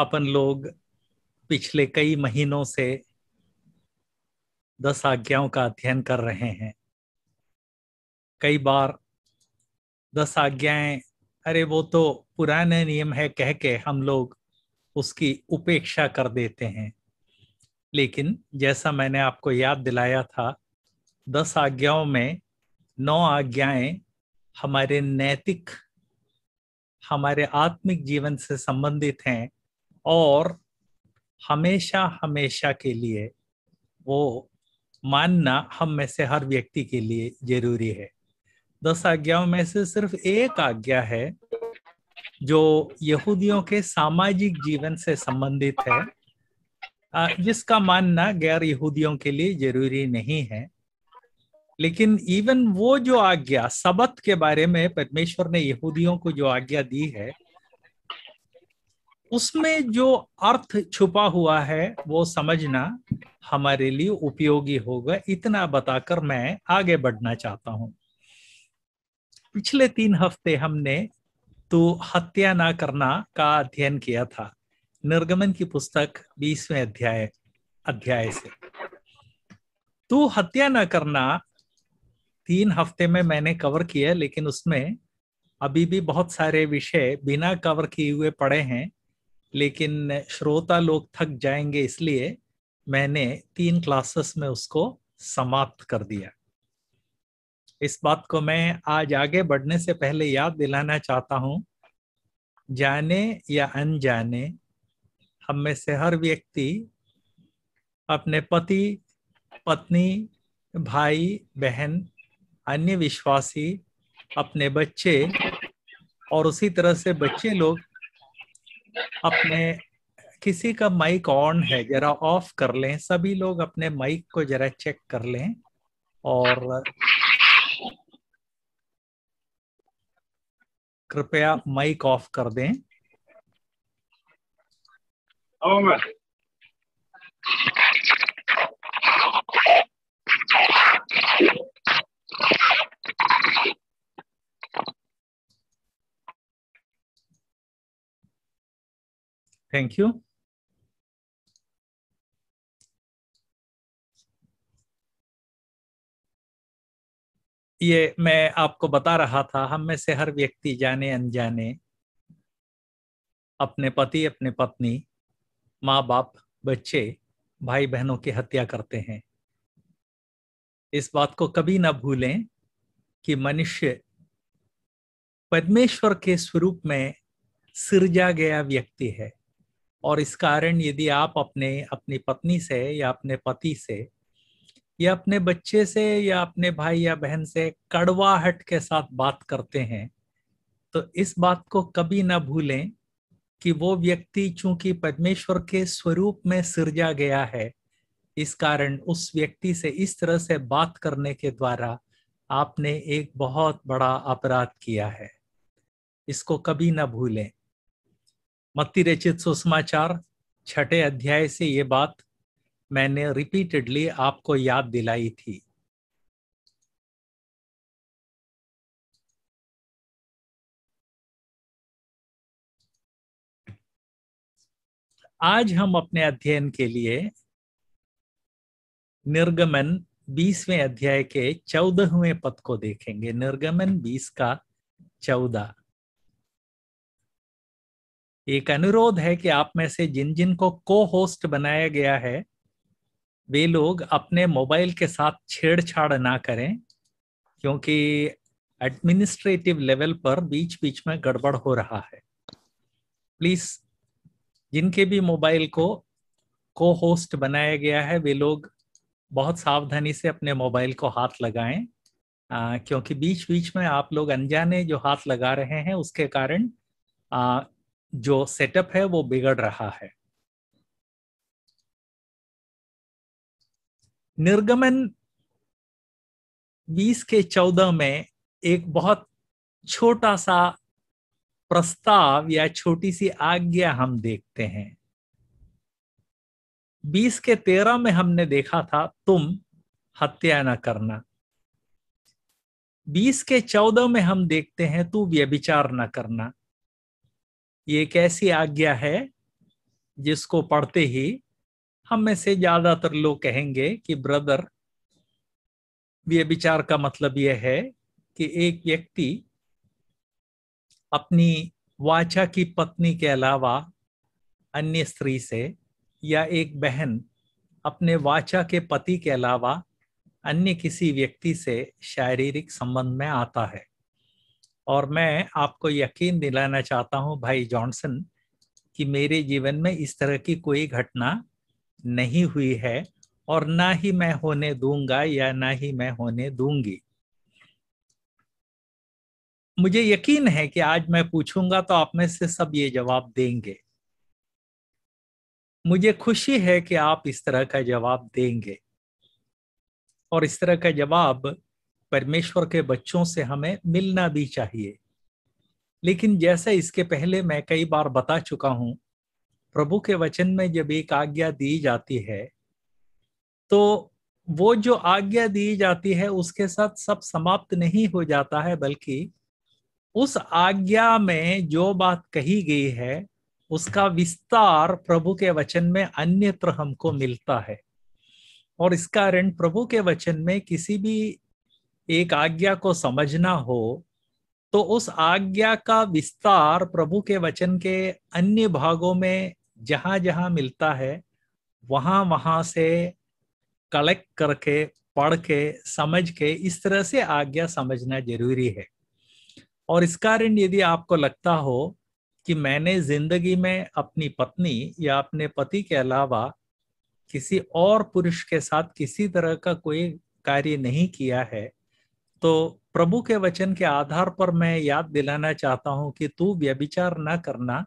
अपन लोग पिछले कई महीनों से दस आज्ञाओं का अध्ययन कर रहे हैं कई बार दस आज्ञाएं अरे वो तो पुराने नियम है कह के हम लोग उसकी उपेक्षा कर देते हैं लेकिन जैसा मैंने आपको याद दिलाया था दस आज्ञाओं में नौ आज्ञाएं हमारे नैतिक हमारे आत्मिक जीवन से संबंधित हैं और हमेशा हमेशा के लिए वो मानना हम में से हर व्यक्ति के लिए जरूरी है दस आज्ञाओं में से सिर्फ एक आज्ञा है जो यहूदियों के सामाजिक जीवन से संबंधित है जिसका मानना गैर यहूदियों के लिए जरूरी नहीं है लेकिन इवन वो जो आज्ञा सबत के बारे में परमेश्वर ने यहूदियों को जो आज्ञा दी है उसमें जो अर्थ छुपा हुआ है वो समझना हमारे लिए उपयोगी होगा इतना बताकर मैं आगे बढ़ना चाहता हूं पिछले तीन हफ्ते हमने तो हत्या ना करना का अध्ययन किया था निर्गमन की पुस्तक बीसवें अध्याय अध्याय से तो हत्या ना करना तीन हफ्ते में मैंने कवर किया लेकिन उसमें अभी भी बहुत सारे विषय बिना कवर किए हुए पड़े हैं लेकिन श्रोता लोग थक जाएंगे इसलिए मैंने तीन क्लासेस में उसको समाप्त कर दिया इस बात को मैं आज आगे बढ़ने से पहले याद दिलाना चाहता हूँ जाने या अनजाने हम में से हर व्यक्ति अपने पति पत्नी भाई बहन अन्य विश्वासी अपने बच्चे और उसी तरह से बच्चे लोग अपने किसी का माइक ऑन है जरा ऑफ कर लें सभी लोग अपने माइक को जरा चेक कर लें और कृपया माइक ऑफ कर दें Thank you. ये मैं आपको बता रहा था हम में से हर व्यक्ति जाने अनजाने अपने पति अपने पत्नी माँ बाप बच्चे भाई बहनों की हत्या करते हैं इस बात को कभी ना भूलें कि मनुष्य पद्मेश्वर के स्वरूप में सिरजा गया व्यक्ति है और इस कारण यदि आप अपने अपनी पत्नी से या अपने पति से या अपने बच्चे से या अपने भाई या बहन से कड़वाहट के साथ बात करते हैं तो इस बात को कभी ना भूलें कि वो व्यक्ति चूंकि परमेश्वर के स्वरूप में सिरजा गया है इस कारण उस व्यक्ति से इस तरह से बात करने के द्वारा आपने एक बहुत बड़ा अपराध किया है इसको कभी ना भूलें मत्ती रचित सुसमाचार छठे अध्याय से ये बात मैंने रिपीटेडली आपको याद दिलाई थी आज हम अपने अध्ययन के लिए निर्गमन बीसवें अध्याय के चौदहवें पद को देखेंगे निर्गमन बीस का चौदह एक अनुरोध है कि आप में से जिन जिन को को होस्ट बनाया गया है वे लोग अपने मोबाइल के साथ छेड़छाड़ ना करें क्योंकि एडमिनिस्ट्रेटिव लेवल पर बीच बीच में गड़बड़ हो रहा है प्लीज जिनके भी मोबाइल को को होस्ट बनाया गया है वे लोग बहुत सावधानी से अपने मोबाइल को हाथ लगाएं आ, क्योंकि बीच बीच में आप लोग अनजाने जो हाथ लगा रहे हैं उसके कारण जो सेटअप है वो बिगड़ रहा है निर्गमन 20 के 14 में एक बहुत छोटा सा प्रस्ताव या छोटी सी आज्ञा हम देखते हैं 20 के 13 में हमने देखा था तुम हत्या न करना 20 के 14 में हम देखते हैं तू व्यभिचार न करना ये एक ऐसी आज्ञा है जिसको पढ़ते ही हम में से ज्यादातर लोग कहेंगे कि ब्रदर ये विचार का मतलब यह है कि एक व्यक्ति अपनी वाचा की पत्नी के अलावा अन्य स्त्री से या एक बहन अपने वाचा के पति के अलावा अन्य किसी व्यक्ति से शारीरिक संबंध में आता है और मैं आपको यकीन दिलाना चाहता हूं भाई जॉनसन कि मेरे जीवन में इस तरह की कोई घटना नहीं हुई है और ना ही मैं होने दूंगा या ना ही मैं होने दूंगी मुझे यकीन है कि आज मैं पूछूंगा तो आप में से सब ये जवाब देंगे मुझे खुशी है कि आप इस तरह का जवाब देंगे और इस तरह का जवाब परमेश्वर के बच्चों से हमें मिलना भी चाहिए लेकिन जैसे इसके पहले मैं कई बार बता चुका हूं प्रभु के वचन में जब एक आज्ञा दी जाती है तो वो जो आज्ञा दी जाती है उसके साथ सब समाप्त नहीं हो जाता है बल्कि उस आज्ञा में जो बात कही गई है उसका विस्तार प्रभु के वचन में अन्यत्र हमको मिलता है और इस कारण प्रभु के वचन में किसी भी एक आज्ञा को समझना हो तो उस आज्ञा का विस्तार प्रभु के वचन के अन्य भागों में जहां जहां मिलता है वहां वहां से कलेक्ट करके पढ़ के समझ के इस तरह से आज्ञा समझना जरूरी है और इस कारण यदि आपको लगता हो कि मैंने जिंदगी में अपनी पत्नी या अपने पति के अलावा किसी और पुरुष के साथ किसी तरह का कोई कार्य नहीं किया है तो प्रभु के वचन के आधार पर मैं याद दिलाना चाहता हूं कि तू व्यभिचार न करना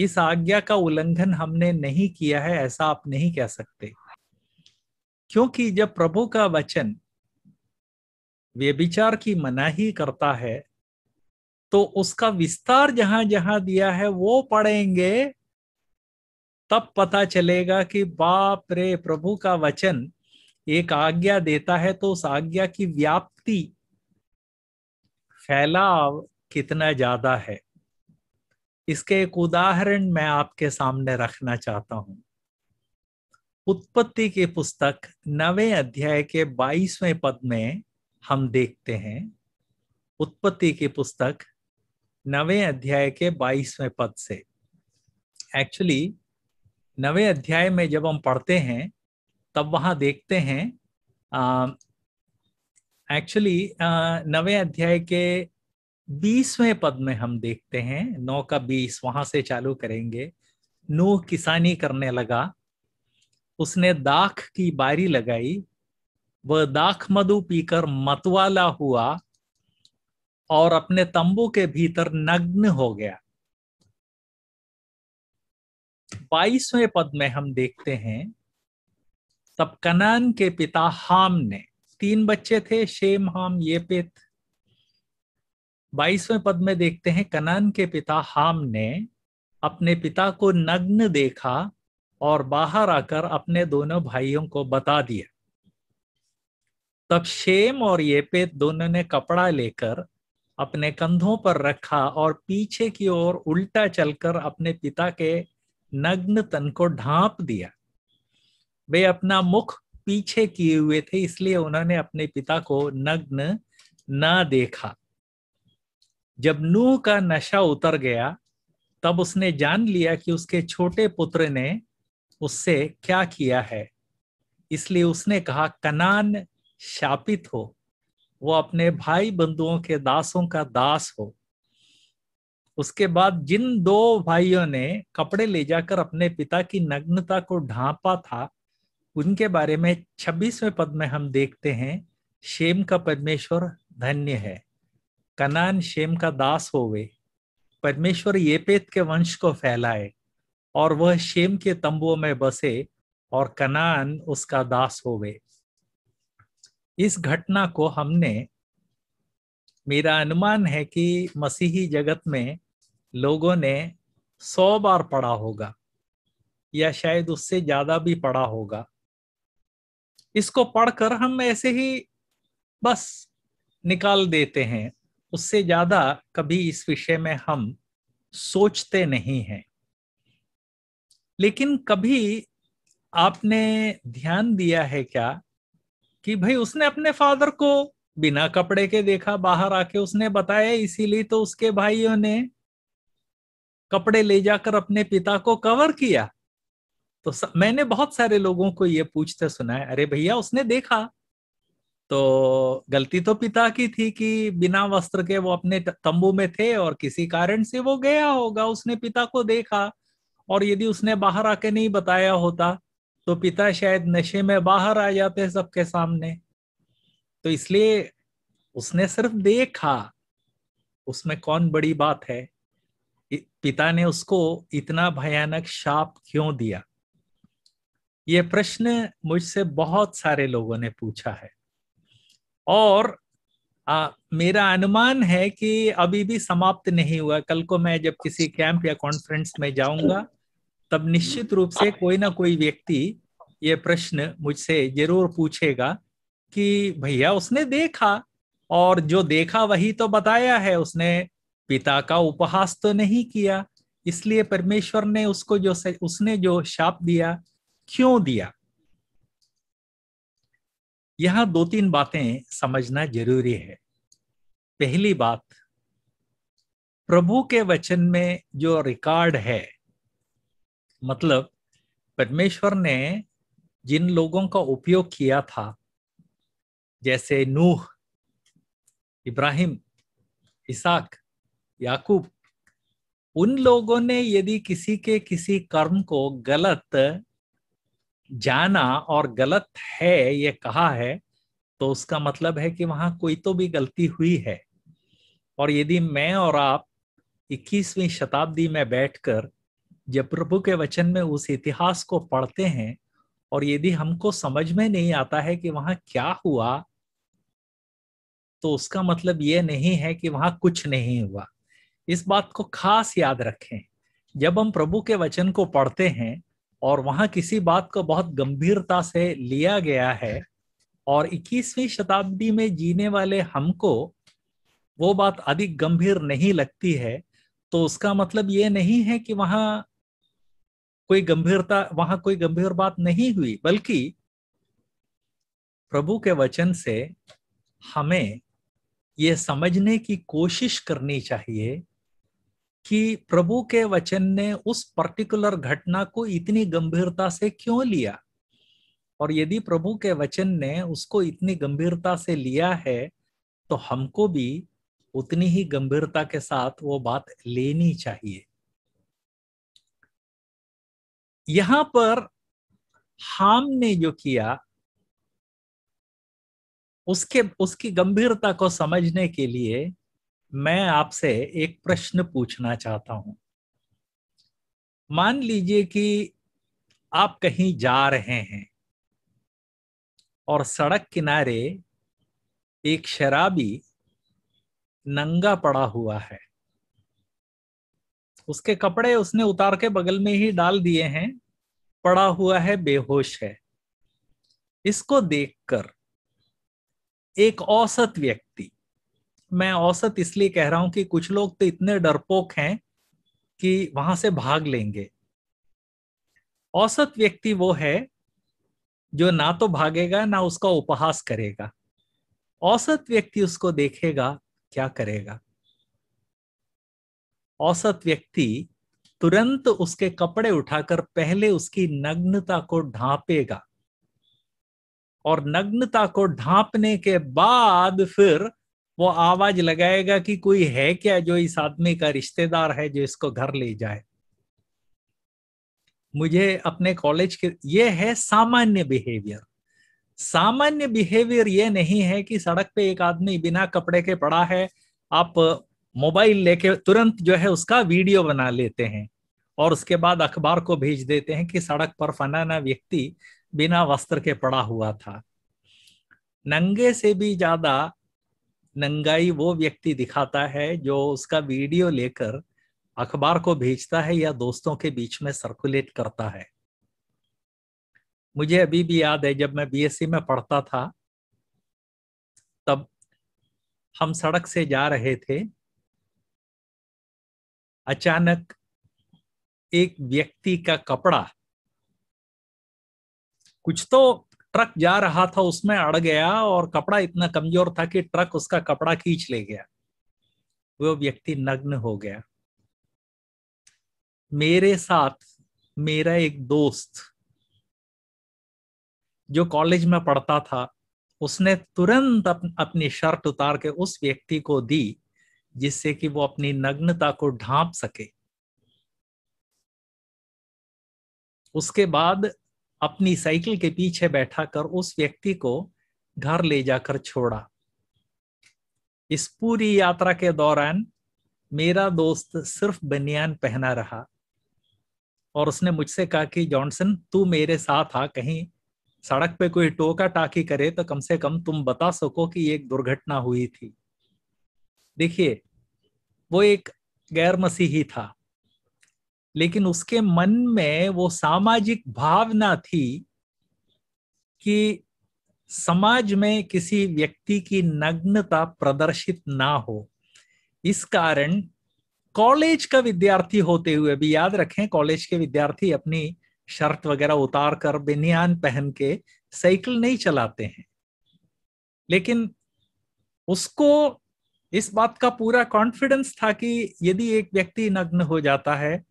इस आज्ञा का उल्लंघन हमने नहीं किया है ऐसा आप नहीं कह सकते क्योंकि जब प्रभु का वचन व्यभिचार की मनाही करता है तो उसका विस्तार जहां जहां दिया है वो पढ़ेंगे तब पता चलेगा कि बाप रे प्रभु का वचन एक आज्ञा देता है तो उस आज्ञा की व्याप्ति फैलाव कितना ज्यादा है इसके एक उदाहरण मैं आपके सामने रखना चाहता हूं उत्पत्ति की पुस्तक नवे अध्याय के बाईसवें पद में हम देखते हैं उत्पत्ति की पुस्तक नवे अध्याय के बाईसवें पद से एक्चुअली नवे अध्याय में जब हम पढ़ते हैं तब वहां देखते हैं एक्चुअली नवे अध्याय के बीसवें पद में हम देखते हैं नौ का बीस वहां से चालू करेंगे नूह किसानी करने लगा उसने दाख की बारी लगाई वह दाख मधु पीकर मतवाला हुआ और अपने तंबू के भीतर नग्न हो गया बाईसवें पद में हम देखते हैं तब कनान के पिता हाम ने तीन बच्चे थे शेम हाम ये पित बाईसवें पद में देखते हैं कनान के पिता हाम ने अपने पिता को नग्न देखा और बाहर आकर अपने दोनों भाइयों को बता दिया तब शेम और ये पेत दोनों ने कपड़ा लेकर अपने कंधों पर रखा और पीछे की ओर उल्टा चलकर अपने पिता के नग्न तन को ढांप दिया वे अपना मुख पीछे किए हुए थे इसलिए उन्होंने अपने पिता को नग्न ना देखा जब नूह का नशा उतर गया तब उसने जान लिया कि उसके छोटे पुत्र ने उससे क्या किया है इसलिए उसने कहा कनान शापित हो वो अपने भाई बंधुओं के दासों का दास हो उसके बाद जिन दो भाइयों ने कपड़े ले जाकर अपने पिता की नग्नता को ढांपा था उनके बारे में छब्बीसवें पद में हम देखते हैं शेम का परमेश्वर धन्य है कनान शेम का दास होवे परमेश्वर येपेत के वंश को फैलाए और वह शेम के तंबुओं में बसे और कनान उसका दास होवे इस घटना को हमने मेरा अनुमान है कि मसीही जगत में लोगों ने सौ बार पढ़ा होगा या शायद उससे ज्यादा भी पढ़ा होगा इसको पढ़कर हम ऐसे ही बस निकाल देते हैं उससे ज्यादा कभी इस विषय में हम सोचते नहीं हैं लेकिन कभी आपने ध्यान दिया है क्या कि भाई उसने अपने फादर को बिना कपड़े के देखा बाहर आके उसने बताया इसीलिए तो उसके भाइयों ने कपड़े ले जाकर अपने पिता को कवर किया तो स, मैंने बहुत सारे लोगों को ये पूछते सुना है अरे भैया उसने देखा तो गलती तो पिता की थी कि बिना वस्त्र के वो अपने तंबू में थे और किसी कारण से वो गया होगा उसने पिता को देखा और यदि उसने बाहर आके नहीं बताया होता तो पिता शायद नशे में बाहर आ जाते सबके सामने तो इसलिए उसने सिर्फ देखा उसमें कौन बड़ी बात है पिता ने उसको इतना भयानक शाप क्यों दिया ये प्रश्न मुझसे बहुत सारे लोगों ने पूछा है और आ, मेरा अनुमान है कि अभी भी समाप्त नहीं हुआ कल को मैं जब किसी कैंप या कॉन्फ्रेंस में जाऊंगा तब निश्चित रूप से कोई ना कोई व्यक्ति ये प्रश्न मुझसे जरूर पूछेगा कि भैया उसने देखा और जो देखा वही तो बताया है उसने पिता का उपहास तो नहीं किया इसलिए परमेश्वर ने उसको जो उसने जो शाप दिया क्यों दिया यहां दो तीन बातें समझना जरूरी है पहली बात प्रभु के वचन में जो रिकॉर्ड है मतलब परमेश्वर ने जिन लोगों का उपयोग किया था जैसे नूह इब्राहिम इसाक याकूब उन लोगों ने यदि किसी के किसी कर्म को गलत जाना और गलत है ये कहा है तो उसका मतलब है कि वहां कोई तो भी गलती हुई है और यदि मैं और आप 21वीं शताब्दी में बैठकर जब प्रभु के वचन में उस इतिहास को पढ़ते हैं और यदि हमको समझ में नहीं आता है कि वहां क्या हुआ तो उसका मतलब ये नहीं है कि वहां कुछ नहीं हुआ इस बात को खास याद रखें जब हम प्रभु के वचन को पढ़ते हैं और वहां किसी बात को बहुत गंभीरता से लिया गया है और 21वीं शताब्दी में जीने वाले हमको वो बात अधिक गंभीर नहीं लगती है तो उसका मतलब ये नहीं है कि वहां कोई गंभीरता वहां कोई गंभीर बात नहीं हुई बल्कि प्रभु के वचन से हमें ये समझने की कोशिश करनी चाहिए कि प्रभु के वचन ने उस पर्टिकुलर घटना को इतनी गंभीरता से क्यों लिया और यदि प्रभु के वचन ने उसको इतनी गंभीरता से लिया है तो हमको भी उतनी ही गंभीरता के साथ वो बात लेनी चाहिए यहां पर हाम ने जो किया उसके उसकी गंभीरता को समझने के लिए मैं आपसे एक प्रश्न पूछना चाहता हूं मान लीजिए कि आप कहीं जा रहे हैं और सड़क किनारे एक शराबी नंगा पड़ा हुआ है उसके कपड़े उसने उतार के बगल में ही डाल दिए हैं पड़ा हुआ है बेहोश है इसको देखकर एक औसत व्यक्ति मैं औसत इसलिए कह रहा हूं कि कुछ लोग तो इतने डरपोक हैं कि वहां से भाग लेंगे औसत व्यक्ति वो है जो ना तो भागेगा ना उसका उपहास करेगा औसत व्यक्ति उसको देखेगा क्या करेगा औसत व्यक्ति तुरंत उसके कपड़े उठाकर पहले उसकी नग्नता को ढांपेगा और नग्नता को ढांपने के बाद फिर वो आवाज लगाएगा कि कोई है क्या जो इस आदमी का रिश्तेदार है जो इसको घर ले जाए मुझे अपने कॉलेज के ये है सामान्य बिहेवियर सामान्य बिहेवियर ये नहीं है कि सड़क पे एक आदमी बिना कपड़े के पड़ा है आप मोबाइल लेके तुरंत जो है उसका वीडियो बना लेते हैं और उसके बाद अखबार को भेज देते हैं कि सड़क पर फनाना व्यक्ति बिना वस्त्र के पड़ा हुआ था नंगे से भी ज्यादा नंगाई वो व्यक्ति दिखाता है जो उसका वीडियो लेकर अखबार को भेजता है या दोस्तों के बीच में सर्कुलेट करता है मुझे अभी भी याद है जब मैं बीएससी में पढ़ता था तब हम सड़क से जा रहे थे अचानक एक व्यक्ति का कपड़ा कुछ तो ट्रक जा रहा था उसमें अड़ गया और कपड़ा इतना कमजोर था कि ट्रक उसका कपड़ा खींच ले गया वो व्यक्ति नग्न हो गया मेरे साथ मेरा एक दोस्त जो कॉलेज में पढ़ता था उसने तुरंत अप, अपनी शर्ट उतार के उस व्यक्ति को दी जिससे कि वो अपनी नग्नता को ढांप सके उसके बाद अपनी साइकिल के पीछे बैठा कर उस व्यक्ति को घर ले जाकर छोड़ा इस पूरी यात्रा के दौरान मेरा दोस्त सिर्फ बनियान पहना रहा और उसने मुझसे कहा कि जॉनसन तू मेरे साथ आ कहीं सड़क पे कोई टोका टाकी करे तो कम से कम तुम बता सको कि एक दुर्घटना हुई थी देखिए वो एक गैर मसीही था लेकिन उसके मन में वो सामाजिक भावना थी कि समाज में किसी व्यक्ति की नग्नता प्रदर्शित ना हो इस कारण कॉलेज का विद्यार्थी होते हुए भी याद रखें कॉलेज के विद्यार्थी अपनी शर्त वगैरह उतार कर बेनियान पहन के साइकिल नहीं चलाते हैं लेकिन उसको इस बात का पूरा कॉन्फिडेंस था कि यदि एक व्यक्ति नग्न हो जाता है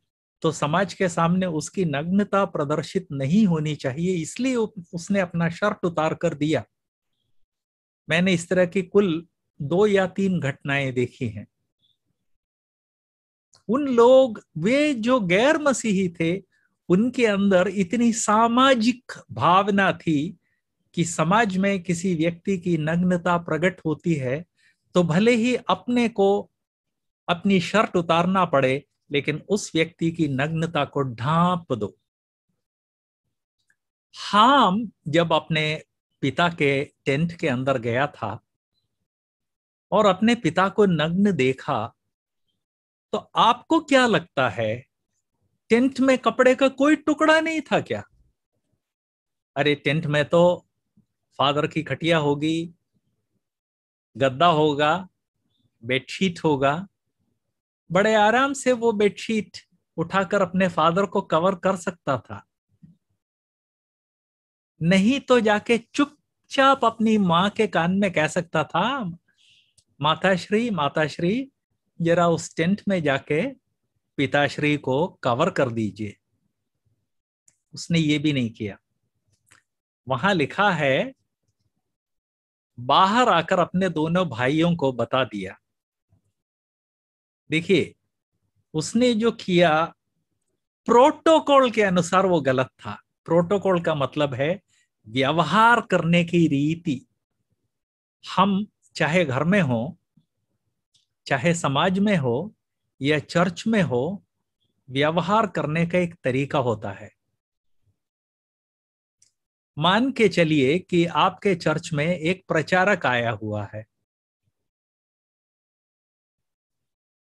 तो समाज के सामने उसकी नग्नता प्रदर्शित नहीं होनी चाहिए इसलिए उसने अपना शर्ट उतार कर दिया मैंने इस तरह की कुल दो या तीन घटनाएं देखी हैं उन लोग वे जो गैर मसीही थे उनके अंदर इतनी सामाजिक भावना थी कि समाज में किसी व्यक्ति की नग्नता प्रकट होती है तो भले ही अपने को अपनी शर्ट उतारना पड़े लेकिन उस व्यक्ति की नग्नता को ढांप दो हाम जब अपने पिता के टेंट के अंदर गया था और अपने पिता को नग्न देखा तो आपको क्या लगता है टेंट में कपड़े का कोई टुकड़ा नहीं था क्या अरे टेंट में तो फादर की खटिया होगी गद्दा होगा बेडशीट होगा बड़े आराम से वो बेडशीट उठाकर अपने फादर को कवर कर सकता था नहीं तो जाके चुपचाप अपनी माँ के कान में कह सकता था माताश्री माताश्री जरा उस टेंट में जाके पिताश्री को कवर कर दीजिए उसने ये भी नहीं किया वहां लिखा है बाहर आकर अपने दोनों भाइयों को बता दिया देखिए उसने जो किया प्रोटोकॉल के अनुसार वो गलत था प्रोटोकॉल का मतलब है व्यवहार करने की रीति हम चाहे घर में हो चाहे समाज में हो या चर्च में हो व्यवहार करने का एक तरीका होता है मान के चलिए कि आपके चर्च में एक प्रचारक आया हुआ है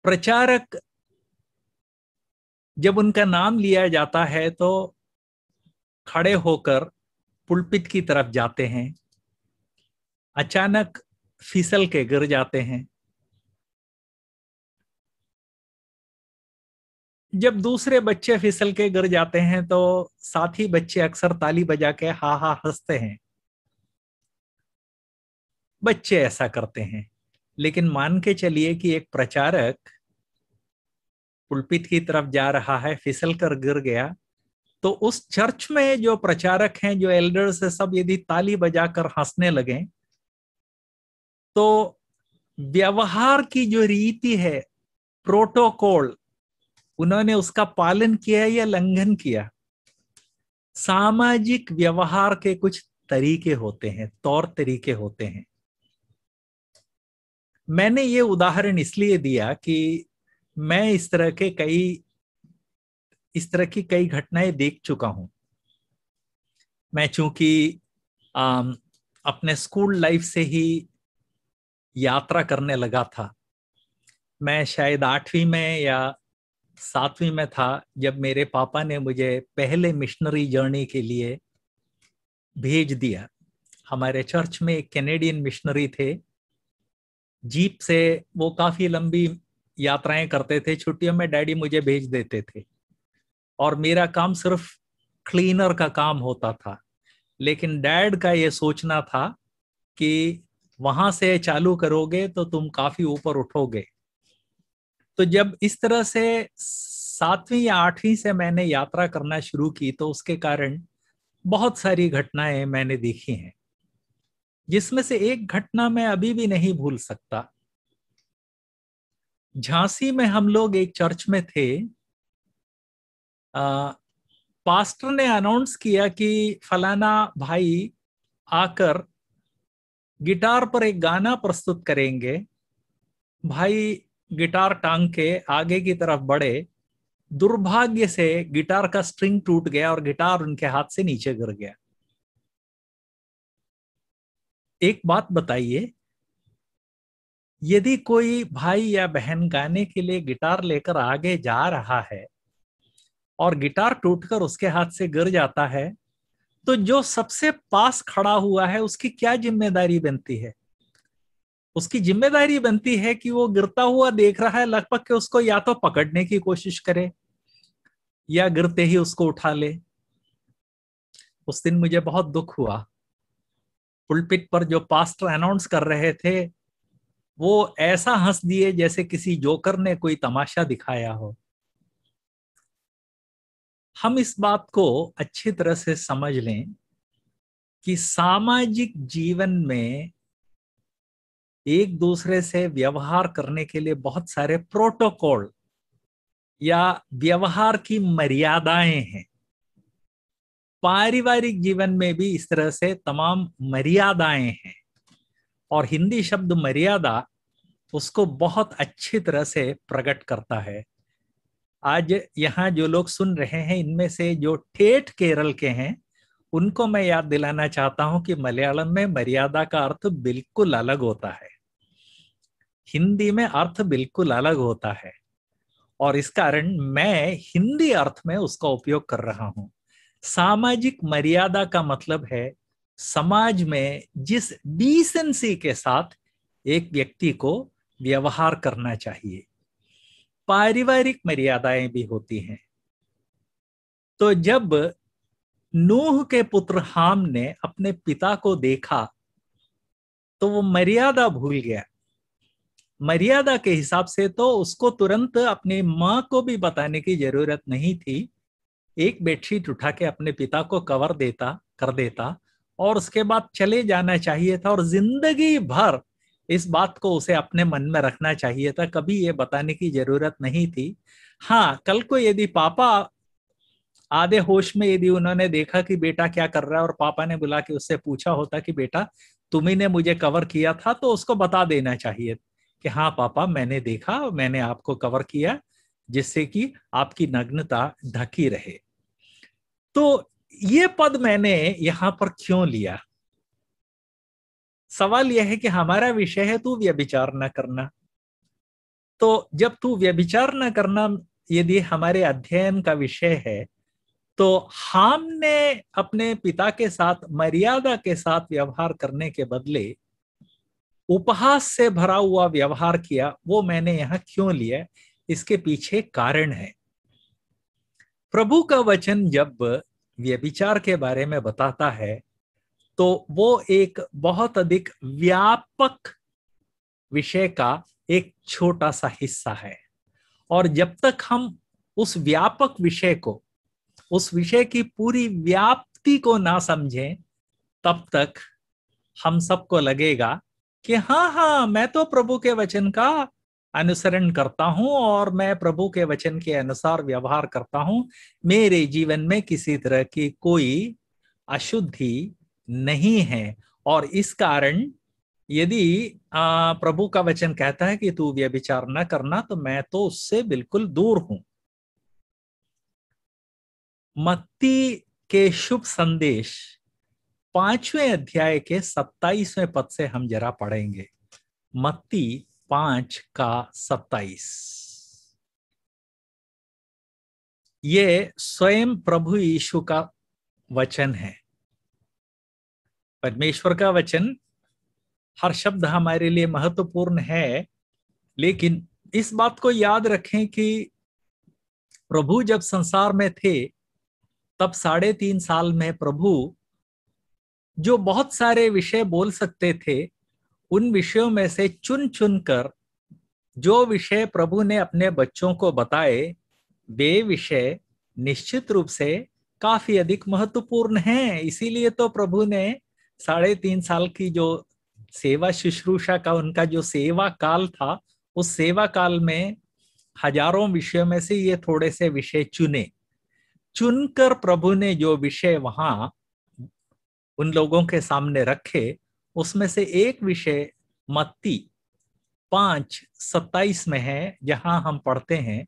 प्रचारक जब उनका नाम लिया जाता है तो खड़े होकर पुलपित की तरफ जाते हैं अचानक फिसल के गिर जाते हैं जब दूसरे बच्चे फिसल के गिर जाते हैं तो साथी बच्चे अक्सर ताली बजा के हा हा हंसते हैं बच्चे ऐसा करते हैं लेकिन मान के चलिए कि एक प्रचारक पुलपित की तरफ जा रहा है फिसल कर गिर गया तो उस चर्च में जो प्रचारक हैं जो एल्डर्स है सब यदि ताली बजाकर हंसने लगे तो व्यवहार की जो रीति है प्रोटोकॉल उन्होंने उसका पालन किया या लंघन किया सामाजिक व्यवहार के कुछ तरीके होते हैं तौर तरीके होते हैं मैंने ये उदाहरण इसलिए दिया कि मैं इस तरह के कई इस तरह की कई घटनाएं देख चुका हूं मैं चूंकि अपने स्कूल लाइफ से ही यात्रा करने लगा था मैं शायद आठवीं में या सातवीं में था जब मेरे पापा ने मुझे पहले मिशनरी जर्नी के लिए भेज दिया हमारे चर्च में एक कैनेडियन मिशनरी थे जीप से वो काफी लंबी यात्राएं करते थे छुट्टियों में डैडी मुझे भेज देते थे और मेरा काम सिर्फ क्लीनर का काम होता था लेकिन डैड का ये सोचना था कि वहां से चालू करोगे तो तुम काफी ऊपर उठोगे तो जब इस तरह से सातवीं या आठवीं से मैंने यात्रा करना शुरू की तो उसके कारण बहुत सारी घटनाएं मैंने देखी हैं जिसमें से एक घटना मैं अभी भी नहीं भूल सकता झांसी में हम लोग एक चर्च में थे आ, पास्टर ने अनाउंस किया कि फलाना भाई आकर गिटार पर एक गाना प्रस्तुत करेंगे भाई गिटार टांग के आगे की तरफ बढ़े दुर्भाग्य से गिटार का स्ट्रिंग टूट गया और गिटार उनके हाथ से नीचे गिर गया एक बात बताइए यदि कोई भाई या बहन गाने के लिए गिटार लेकर आगे जा रहा है और गिटार टूटकर उसके हाथ से गिर जाता है तो जो सबसे पास खड़ा हुआ है उसकी क्या जिम्मेदारी बनती है उसकी जिम्मेदारी बनती है कि वो गिरता हुआ देख रहा है लगभग के उसको या तो पकड़ने की कोशिश करे या गिरते ही उसको उठा ले उस दिन मुझे बहुत दुख हुआ पुलपिट पर जो पास्टर अनाउंस कर रहे थे वो ऐसा हंस दिए जैसे किसी जोकर ने कोई तमाशा दिखाया हो हम इस बात को अच्छी तरह से समझ लें कि सामाजिक जीवन में एक दूसरे से व्यवहार करने के लिए बहुत सारे प्रोटोकॉल या व्यवहार की मर्यादाएं हैं पारिवारिक जीवन में भी इस तरह से तमाम मर्यादाएं हैं और हिंदी शब्द मर्यादा उसको बहुत अच्छी तरह से प्रकट करता है आज यहाँ जो लोग सुन रहे हैं इनमें से जो ठेठ केरल के हैं उनको मैं याद दिलाना चाहता हूं कि मलयालम में मर्यादा का अर्थ बिल्कुल अलग होता है हिंदी में अर्थ बिल्कुल अलग होता है और इस कारण मैं हिंदी अर्थ में उसका उपयोग कर रहा हूं सामाजिक मर्यादा का मतलब है समाज में जिस डिसेंसी के साथ एक व्यक्ति को व्यवहार करना चाहिए पारिवारिक मर्यादाएं भी होती हैं तो जब नूह के पुत्र हाम ने अपने पिता को देखा तो वो मर्यादा भूल गया मर्यादा के हिसाब से तो उसको तुरंत अपनी मां को भी बताने की जरूरत नहीं थी एक बेडशीट उठा के अपने पिता को कवर देता कर देता और उसके बाद चले जाना चाहिए था और जिंदगी भर इस बात को उसे अपने मन में रखना चाहिए था कभी ये बताने की जरूरत नहीं थी हाँ कल को यदि पापा आधे होश में यदि उन्होंने देखा कि बेटा क्या कर रहा है और पापा ने बुला के उससे पूछा होता कि बेटा तुम्ही ने मुझे कवर किया था तो उसको बता देना चाहिए कि हाँ पापा मैंने देखा मैंने आपको कवर किया जिससे कि आपकी नग्नता ढकी रहे तो ये पद मैंने यहां पर क्यों लिया सवाल यह है कि हमारा विषय है तू व्यभिचार न करना तो जब तू व्यभिचार न करना यदि हमारे अध्ययन का विषय है तो हमने अपने पिता के साथ मर्यादा के साथ व्यवहार करने के बदले उपहास से भरा हुआ व्यवहार किया वो मैंने यहाँ क्यों लिया इसके पीछे कारण है प्रभु का वचन जब व्यभिचार के बारे में बताता है तो वो एक बहुत अधिक व्यापक विषय का एक छोटा सा हिस्सा है और जब तक हम उस व्यापक विषय को उस विषय की पूरी व्याप्ति को ना समझें तब तक हम सबको लगेगा कि हाँ हाँ मैं तो प्रभु के वचन का अनुसरण करता हूं और मैं प्रभु के वचन के अनुसार व्यवहार करता हूं मेरे जीवन में किसी तरह की कोई अशुद्धि नहीं है और इस कारण यदि प्रभु का वचन कहता है कि तू व्यभिचार न करना तो मैं तो उससे बिल्कुल दूर हूं मत्ती के शुभ संदेश पांचवें अध्याय के सत्ताईसवें पद से हम जरा पढ़ेंगे मत्ती पांच का सत्ताईस ये स्वयं प्रभु यीशु का वचन है परमेश्वर का वचन हर शब्द हमारे लिए महत्वपूर्ण है लेकिन इस बात को याद रखें कि प्रभु जब संसार में थे तब साढ़े तीन साल में प्रभु जो बहुत सारे विषय बोल सकते थे उन विषयों में से चुन चुन कर जो विषय प्रभु ने अपने बच्चों को बताए वे विषय निश्चित रूप से काफी अधिक महत्वपूर्ण हैं इसीलिए तो प्रभु ने साढ़े तीन साल की जो सेवा शुश्रूषा का उनका जो सेवा काल था उस सेवा काल में हजारों विषयों में से ये थोड़े से विषय चुने चुनकर प्रभु ने जो विषय वहां उन लोगों के सामने रखे उसमें से एक विषय मत्ती पांच सत्ताईस में है जहां हम पढ़ते हैं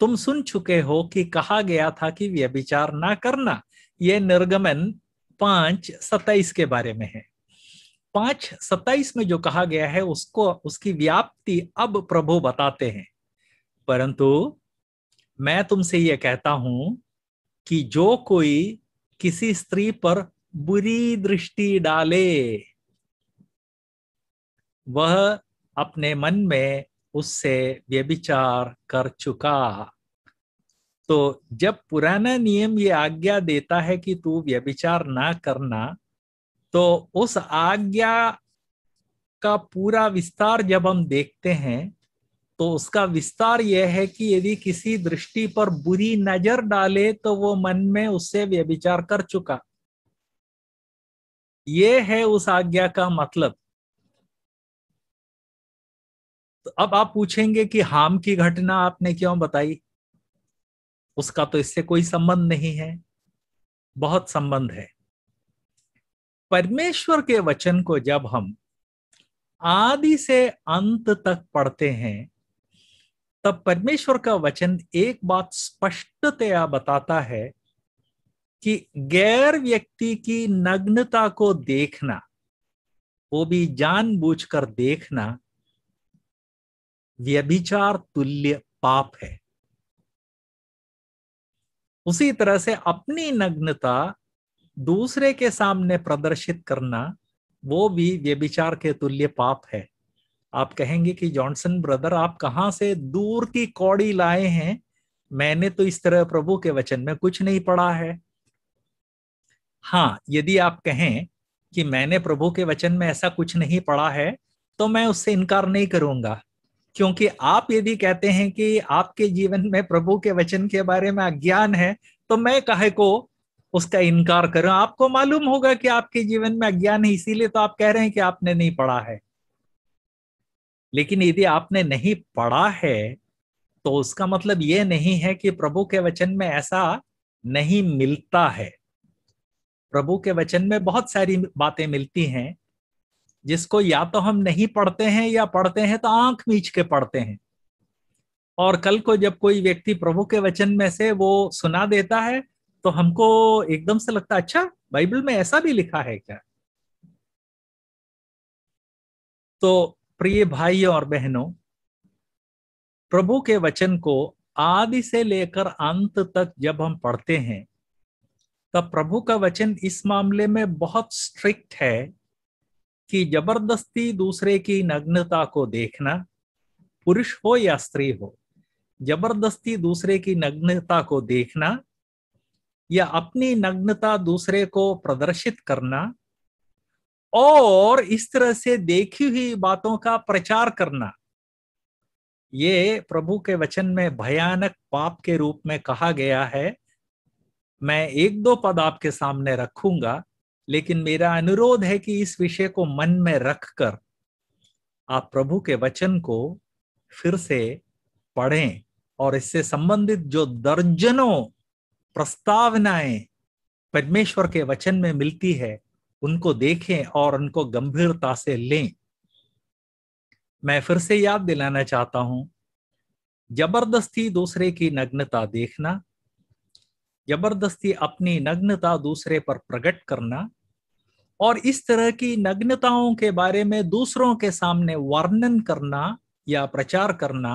तुम सुन चुके हो कि कहा गया था कि व्यभिचार ना करना यह निर्गमन पांच सत्ताईस के बारे में है पांच सत्ताईस में जो कहा गया है उसको उसकी व्याप्ति अब प्रभु बताते हैं परंतु मैं तुमसे यह कहता हूं कि जो कोई किसी स्त्री पर बुरी दृष्टि डाले वह अपने मन में उससे व्यभिचार कर चुका तो जब पुराना नियम ये आज्ञा देता है कि तू व्यभिचार ना करना तो उस आज्ञा का पूरा विस्तार जब हम देखते हैं तो उसका विस्तार यह है कि यदि किसी दृष्टि पर बुरी नजर डाले तो वो मन में उससे व्यभिचार कर चुका ये है उस आज्ञा का मतलब तो अब आप पूछेंगे कि हाम की घटना आपने क्यों बताई उसका तो इससे कोई संबंध नहीं है बहुत संबंध है परमेश्वर के वचन को जब हम आदि से अंत तक पढ़ते हैं तब परमेश्वर का वचन एक बात स्पष्टतया बताता है कि गैर व्यक्ति की नग्नता को देखना वो भी जानबूझकर देखना व्यभिचार तुल्य पाप है उसी तरह से अपनी नग्नता दूसरे के सामने प्रदर्शित करना वो भी व्यभिचार के तुल्य पाप है आप कहेंगे कि जॉनसन ब्रदर आप कहाँ से दूर की कौड़ी लाए हैं मैंने तो इस तरह प्रभु के वचन में कुछ नहीं पढ़ा है हाँ यदि आप कहें कि मैंने प्रभु के वचन में ऐसा कुछ नहीं पढ़ा है तो मैं उससे इनकार नहीं करूंगा क्योंकि आप यदि कहते हैं कि आपके जीवन में प्रभु के वचन के बारे में अज्ञान है तो मैं कहे को उसका इनकार करूं आपको मालूम होगा कि आपके जीवन में अज्ञान है इसीलिए तो आप कह रहे हैं कि आपने नहीं पढ़ा है लेकिन यदि आपने नहीं पढ़ा है तो उसका मतलब ये नहीं है कि प्रभु के वचन में ऐसा नहीं मिलता है प्रभु के वचन में बहुत सारी बातें मिलती हैं जिसको या तो हम नहीं पढ़ते हैं या पढ़ते हैं तो आंख मीच के पढ़ते हैं और कल को जब कोई व्यक्ति प्रभु के वचन में से वो सुना देता है तो हमको एकदम से लगता अच्छा बाइबल में ऐसा भी लिखा है क्या तो प्रिय भाई और बहनों प्रभु के वचन को आदि से लेकर अंत तक जब हम पढ़ते हैं तब प्रभु का वचन इस मामले में बहुत स्ट्रिक्ट है कि जबरदस्ती दूसरे की नग्नता को देखना पुरुष हो या स्त्री हो जबरदस्ती दूसरे की नग्नता को देखना या अपनी नग्नता दूसरे को प्रदर्शित करना और इस तरह से देखी हुई बातों का प्रचार करना ये प्रभु के वचन में भयानक पाप के रूप में कहा गया है मैं एक दो पद आपके सामने रखूंगा लेकिन मेरा अनुरोध है कि इस विषय को मन में रखकर आप प्रभु के वचन को फिर से पढ़ें और इससे संबंधित जो दर्जनों प्रस्तावनाएं परमेश्वर के वचन में मिलती है उनको देखें और उनको गंभीरता से लें मैं फिर से याद दिलाना चाहता हूं जबरदस्ती दूसरे की नग्नता देखना जबरदस्ती अपनी नग्नता दूसरे पर प्रकट करना और इस तरह की नग्नताओं के बारे में दूसरों के सामने वर्णन करना या प्रचार करना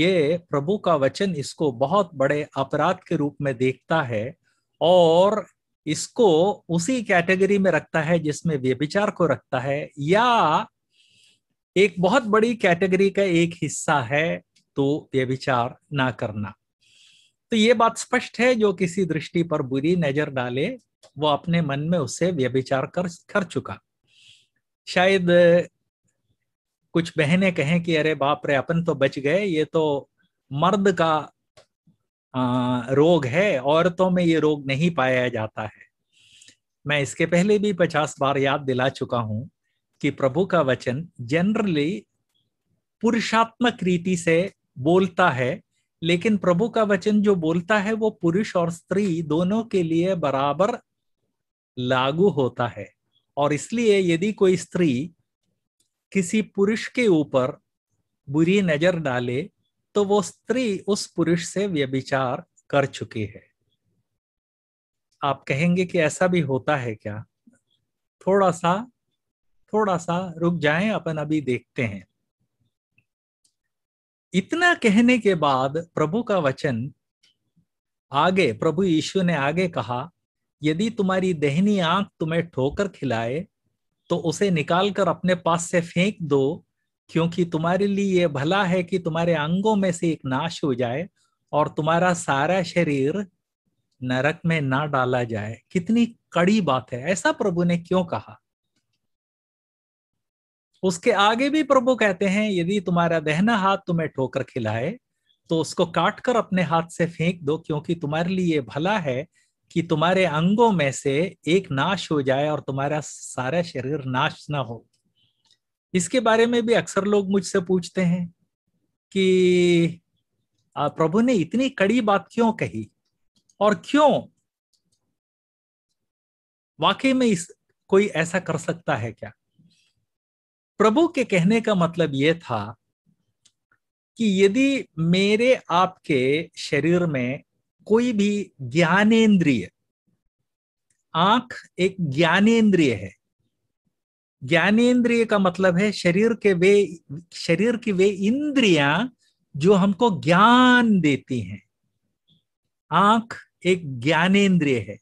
ये प्रभु का वचन इसको बहुत बड़े अपराध के रूप में देखता है और इसको उसी कैटेगरी में रखता है जिसमें व्यभिचार को रखता है या एक बहुत बड़ी कैटेगरी का एक हिस्सा है तो व्यभिचार ना करना तो ये बात स्पष्ट है जो किसी दृष्टि पर बुरी नजर डाले वो अपने मन में उसे व्यभिचार कर कर चुका शायद कुछ बहने कहें कि अरे बाप रे अपन तो बच गए ये तो मर्द का आ, रोग है औरतों में ये रोग नहीं पाया जाता है मैं इसके पहले भी पचास बार याद दिला चुका हूं कि प्रभु का वचन जनरली पुरुषात्मक रीति से बोलता है लेकिन प्रभु का वचन जो बोलता है वो पुरुष और स्त्री दोनों के लिए बराबर लागू होता है और इसलिए यदि कोई स्त्री किसी पुरुष के ऊपर बुरी नजर डाले तो वो स्त्री उस पुरुष से व्यभिचार कर चुकी है आप कहेंगे कि ऐसा भी होता है क्या थोड़ा सा थोड़ा सा रुक जाएं अपन अभी देखते हैं इतना कहने के बाद प्रभु का वचन आगे प्रभु यीशु ने आगे कहा यदि तुम्हारी दहनी आंख तुम्हें ठोकर खिलाए तो उसे निकाल कर अपने पास से फेंक दो क्योंकि तुम्हारे लिए यह भला है कि तुम्हारे अंगों में से एक नाश हो जाए और तुम्हारा सारा शरीर नरक में ना डाला जाए कितनी कड़ी बात है ऐसा प्रभु ने क्यों कहा उसके आगे भी प्रभु कहते हैं यदि तुम्हारा दहना हाथ तुम्हें ठोकर खिलाए तो उसको काट कर अपने हाथ से फेंक दो क्योंकि तुम्हारे लिए भला है कि तुम्हारे अंगों में से एक नाश हो जाए और तुम्हारा सारा शरीर नाश ना हो इसके बारे में भी अक्सर लोग मुझसे पूछते हैं कि प्रभु ने इतनी कड़ी बात क्यों कही और क्यों वाकई में इस कोई ऐसा कर सकता है क्या प्रभु के कहने का मतलब यह था कि यदि मेरे आपके शरीर में कोई भी ज्ञानेन्द्रिय आंख एक ज्ञानेन्द्रिय है ज्ञानेन्द्रिय का मतलब है शरीर के वे शरीर की वे इंद्रियां जो हमको ज्ञान देती हैं आंख एक ज्ञानेन्द्रिय है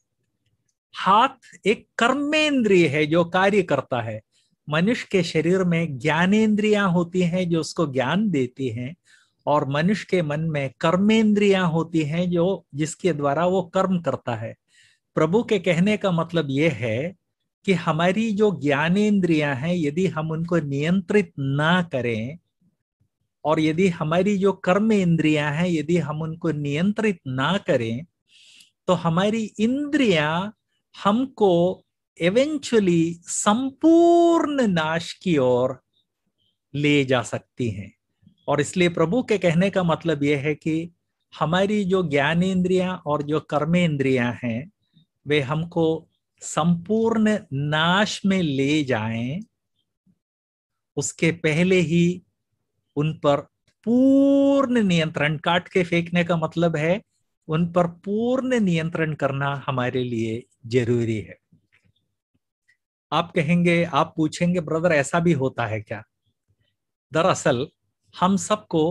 हाथ एक कर्मेंद्रिय है जो कार्य करता है मनुष्य के शरीर में ज्ञानेन्द्रिया होती हैं जो उसको ज्ञान देती हैं और मनुष्य के मन में कर्मेंद्रिया होती हैं जो जिसके द्वारा वो कर्म करता है प्रभु के कहने का मतलब ये है कि हमारी जो ज्ञानेन्द्रिया हैं यदि हम उनको नियंत्रित ना करें और यदि हमारी जो कर्म इंद्रिया हैं यदि हम उनको नियंत्रित ना करें तो हमारी इंद्रिया हमको इवेंचुअली संपूर्ण नाश की ओर ले जा सकती हैं और इसलिए प्रभु के कहने का मतलब यह है कि हमारी जो ज्ञान इंद्रिया और जो कर्म इंद्रिया हैं वे हमको संपूर्ण नाश में ले जाएं उसके पहले ही उन पर पूर्ण नियंत्रण काट के फेंकने का मतलब है उन पर पूर्ण नियंत्रण करना हमारे लिए जरूरी है आप कहेंगे आप पूछेंगे ब्रदर ऐसा भी होता है क्या दरअसल हम सबको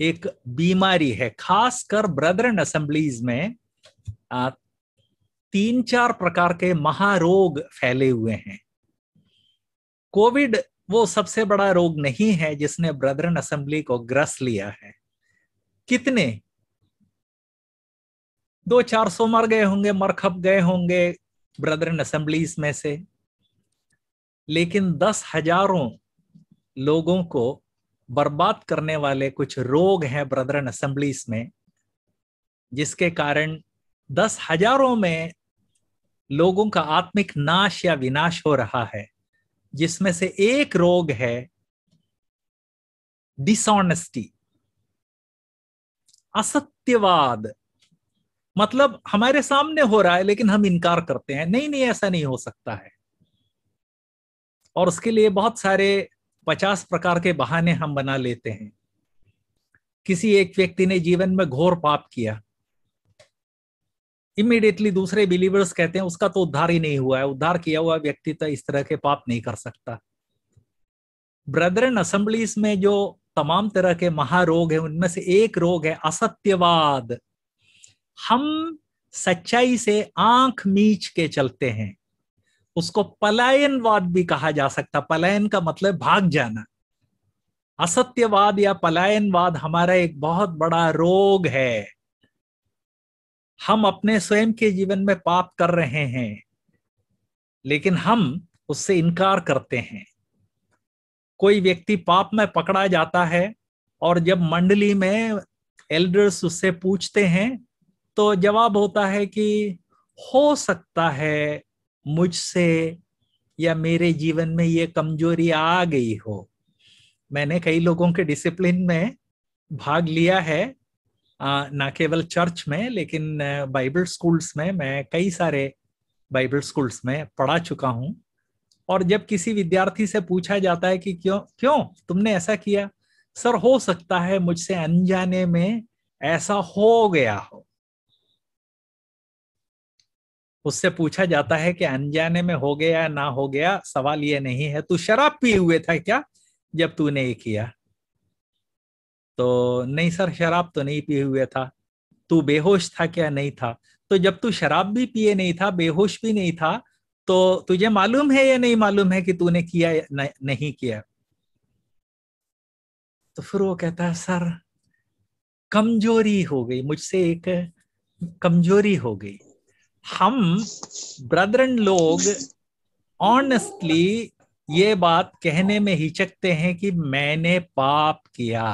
एक बीमारी है खासकर ब्रदरन असेंबलीज में आ, तीन चार प्रकार के महारोग फैले हुए हैं कोविड वो सबसे बड़ा रोग नहीं है जिसने ब्रदरन असेंबली को ग्रस लिया है कितने दो चार सौ मर गए होंगे मर खप गए होंगे ब्रदरन असेंबलीज में से लेकिन दस हजारों लोगों को बर्बाद करने वाले कुछ रोग हैं ब्रदरन असेंबलीज में जिसके कारण दस हजारों में लोगों का आत्मिक नाश या विनाश हो रहा है जिसमें से एक रोग है डिसऑनेस्टी असत्यवाद मतलब हमारे सामने हो रहा है लेकिन हम इनकार करते हैं नहीं नहीं ऐसा नहीं हो सकता है और उसके लिए बहुत सारे पचास प्रकार के बहाने हम बना लेते हैं किसी एक व्यक्ति ने जीवन में घोर पाप किया इमीडिएटली दूसरे बिलीवर्स कहते हैं उसका तो उद्धार ही नहीं हुआ है उद्धार किया हुआ व्यक्ति तो इस तरह के पाप नहीं कर सकता ब्रदरन असेंबलीज में जो तमाम तरह के महारोग है उनमें से एक रोग है असत्यवाद हम सच्चाई से आंख मीच के चलते हैं उसको पलायनवाद भी कहा जा सकता पलायन का मतलब भाग जाना असत्यवाद या पलायनवाद हमारा एक बहुत बड़ा रोग है हम अपने स्वयं के जीवन में पाप कर रहे हैं लेकिन हम उससे इनकार करते हैं कोई व्यक्ति पाप में पकड़ा जाता है और जब मंडली में एल्डर्स उससे पूछते हैं तो जवाब होता है कि हो सकता है मुझसे या मेरे जीवन में ये कमजोरी आ गई हो मैंने कई लोगों के डिसिप्लिन में भाग लिया है ना केवल चर्च में लेकिन बाइबल स्कूल्स में मैं कई सारे बाइबल स्कूल्स में पढ़ा चुका हूं और जब किसी विद्यार्थी से पूछा जाता है कि क्यों क्यों तुमने ऐसा किया सर हो सकता है मुझसे अनजाने में ऐसा हो गया हो उससे पूछा जाता है कि अनजाने में हो गया ना हो गया सवाल ये नहीं है तू शराब पिए हुए था क्या जब तूने ये किया तो नहीं सर शराब तो नहीं पिए हुए था तू बेहोश था क्या नहीं था तो जब तू शराब भी पिए नहीं था बेहोश भी नहीं था तो तुझे मालूम है या नहीं मालूम है कि तूने किया या नहीं किया तो फिर वो कहता है सर कमजोरी हो गई मुझसे एक कमजोरी हो गई हम ब्रदरन लोग ऑनेस्टली ये बात कहने में हिचकते हैं कि मैंने पाप किया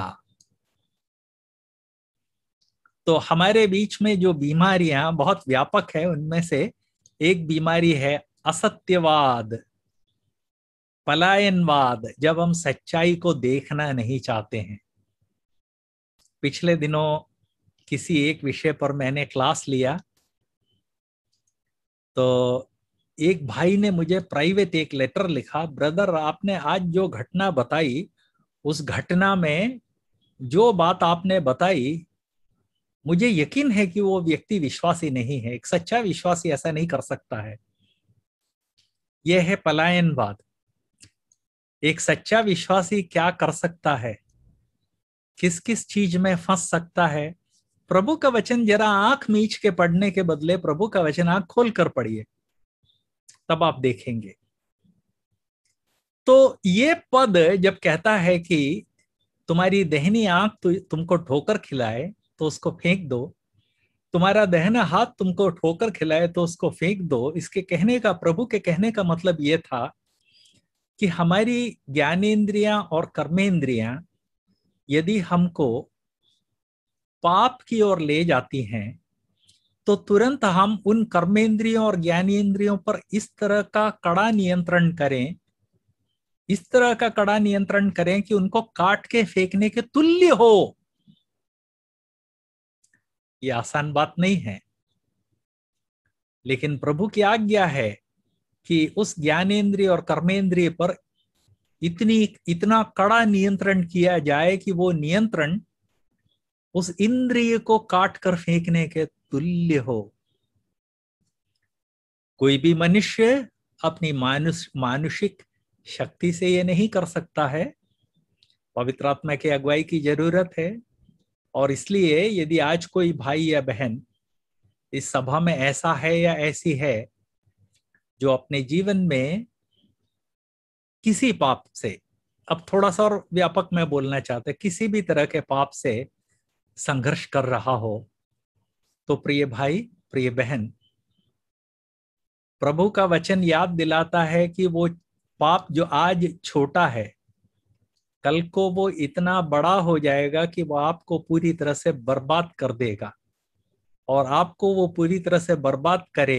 तो हमारे बीच में जो बीमारियां बहुत व्यापक है उनमें से एक बीमारी है असत्यवाद पलायनवाद जब हम सच्चाई को देखना नहीं चाहते हैं पिछले दिनों किसी एक विषय पर मैंने क्लास लिया तो एक भाई ने मुझे प्राइवेट एक लेटर लिखा ब्रदर आपने आज जो घटना बताई उस घटना में जो बात आपने बताई मुझे यकीन है कि वो व्यक्ति विश्वासी नहीं है एक सच्चा विश्वासी ऐसा नहीं कर सकता है यह है पलायन बात एक सच्चा विश्वासी क्या कर सकता है किस किस चीज में फंस सकता है प्रभु का वचन जरा आंख मीच के पढ़ने के बदले प्रभु का वचन आंख खोल कर पढ़िए तब आप देखेंगे तो ये पद जब कहता है कि तुम्हारी दहनी आंख तु, तुमको ठोकर खिलाए तो उसको फेंक दो तुम्हारा दहना हाथ तुमको ठोकर खिलाए तो उसको फेंक दो इसके कहने का प्रभु के कहने का मतलब ये था कि हमारी ज्ञानेन्द्रियां और कर्मेंद्रियां यदि हमको पाप की ओर ले जाती हैं तो तुरंत हम उन कर्मेंद्रियों और ज्ञानेन्द्रियों पर इस तरह का कड़ा नियंत्रण करें इस तरह का कड़ा नियंत्रण करें कि उनको काट के फेंकने के तुल्य हो ये आसान बात नहीं है लेकिन प्रभु की आज्ञा है कि उस ज्ञानेन्द्रिय और कर्मेंद्रिय पर इतनी इतना कड़ा नियंत्रण किया जाए कि वो नियंत्रण उस इंद्रिय को काट कर फेंकने के तुल्य हो कोई भी मनुष्य अपनी मानुष मानुषिक शक्ति से ये नहीं कर सकता है पवित्र आत्मा की अगुवाई की जरूरत है और इसलिए यदि आज कोई भाई या बहन इस सभा में ऐसा है या ऐसी है जो अपने जीवन में किसी पाप से अब थोड़ा सा और व्यापक में बोलना चाहते किसी भी तरह के पाप से संघर्ष कर रहा हो तो प्रिय भाई प्रिय बहन प्रभु का वचन याद दिलाता है कि वो पाप जो आज छोटा है कल को वो इतना बड़ा हो जाएगा कि वो आपको पूरी तरह से बर्बाद कर देगा और आपको वो पूरी तरह से बर्बाद करे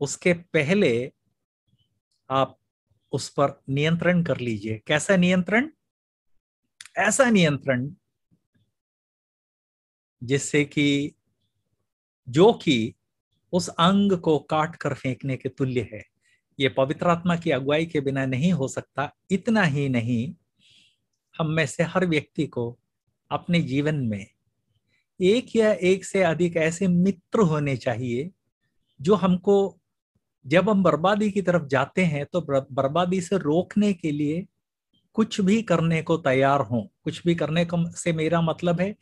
उसके पहले आप उस पर नियंत्रण कर लीजिए कैसा नियंत्रण ऐसा नियंत्रण जिससे कि जो कि उस अंग को काट कर फेंकने के तुल्य है ये पवित्र आत्मा की अगुवाई के बिना नहीं हो सकता इतना ही नहीं हम में से हर व्यक्ति को अपने जीवन में एक या एक से अधिक ऐसे मित्र होने चाहिए जो हमको जब हम बर्बादी की तरफ जाते हैं तो बर्बादी से रोकने के लिए कुछ भी करने को तैयार हो कुछ भी करने को से मेरा मतलब है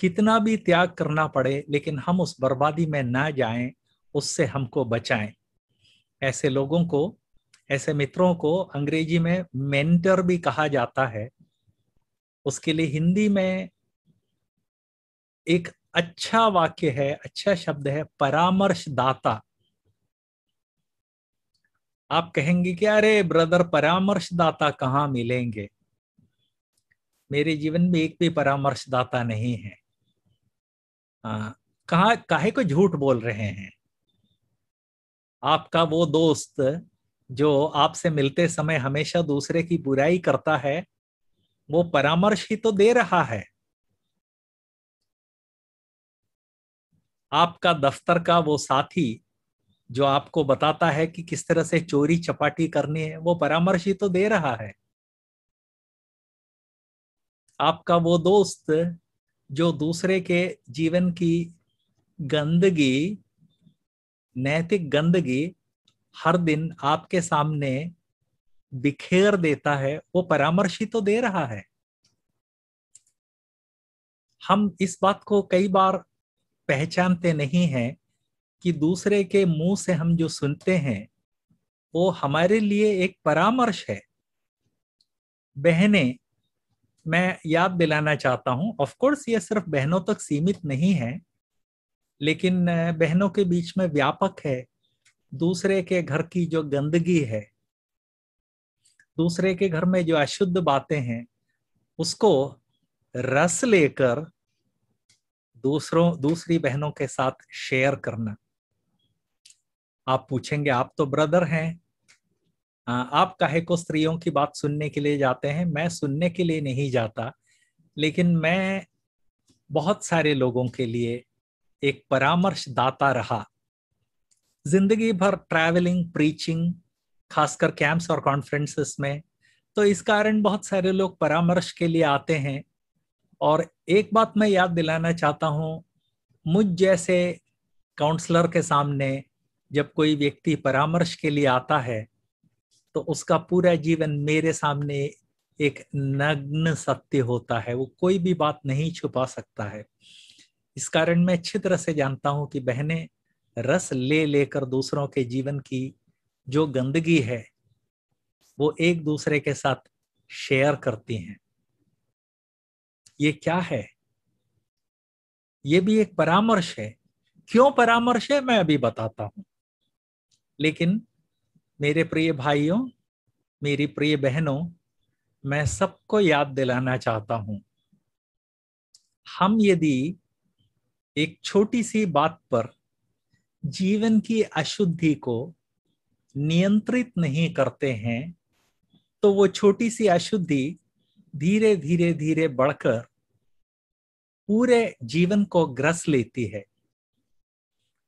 कितना भी त्याग करना पड़े लेकिन हम उस बर्बादी में ना जाएं उससे हमको बचाएं ऐसे लोगों को ऐसे मित्रों को अंग्रेजी में मेंटर भी कहा जाता है उसके लिए हिंदी में एक अच्छा वाक्य है अच्छा शब्द है परामर्शदाता आप कहेंगे कि अरे ब्रदर परामर्शदाता कहाँ मिलेंगे मेरे जीवन में एक भी परामर्शदाता नहीं है हाँ। कहा काहे को झूठ बोल रहे हैं आपका वो दोस्त जो आपसे मिलते समय हमेशा दूसरे की बुराई करता है वो परामर्श ही तो दे रहा है आपका दफ्तर का वो साथी जो आपको बताता है कि किस तरह से चोरी चपाटी करनी है वो परामर्श ही तो दे रहा है आपका वो दोस्त जो दूसरे के जीवन की गंदगी नैतिक गंदगी हर दिन आपके सामने बिखेर देता है वो परामर्श ही तो दे रहा है हम इस बात को कई बार पहचानते नहीं हैं कि दूसरे के मुंह से हम जो सुनते हैं वो हमारे लिए एक परामर्श है बहने मैं याद दिलाना चाहता हूँ ऑफकोर्स ये सिर्फ बहनों तक सीमित नहीं है लेकिन बहनों के बीच में व्यापक है दूसरे के घर की जो गंदगी है दूसरे के घर में जो अशुद्ध बातें हैं उसको रस लेकर दूसरों दूसरी बहनों के साथ शेयर करना आप पूछेंगे आप तो ब्रदर हैं आप कहे को स्त्रियों की बात सुनने के लिए जाते हैं मैं सुनने के लिए नहीं जाता लेकिन मैं बहुत सारे लोगों के लिए एक परामर्शदाता रहा जिंदगी भर ट्रैवलिंग प्रीचिंग खासकर कैंप्स और कॉन्फ्रेंसेस में तो इस कारण बहुत सारे लोग परामर्श के लिए आते हैं और एक बात मैं याद दिलाना चाहता हूँ मुझ जैसे काउंसलर के सामने जब कोई व्यक्ति परामर्श के लिए आता है तो उसका पूरा जीवन मेरे सामने एक नग्न सत्य होता है वो कोई भी बात नहीं छुपा सकता है इस कारण मैं अच्छी तरह से जानता हूं कि बहनें रस ले लेकर दूसरों के जीवन की जो गंदगी है वो एक दूसरे के साथ शेयर करती हैं ये क्या है ये भी एक परामर्श है क्यों परामर्श है मैं अभी बताता हूं लेकिन मेरे प्रिय भाइयों मेरी प्रिय बहनों मैं सबको याद दिलाना चाहता हूं हम यदि एक छोटी सी बात पर जीवन की अशुद्धि को नियंत्रित नहीं करते हैं तो वो छोटी सी अशुद्धि धीरे धीरे धीरे बढ़कर पूरे जीवन को ग्रस लेती है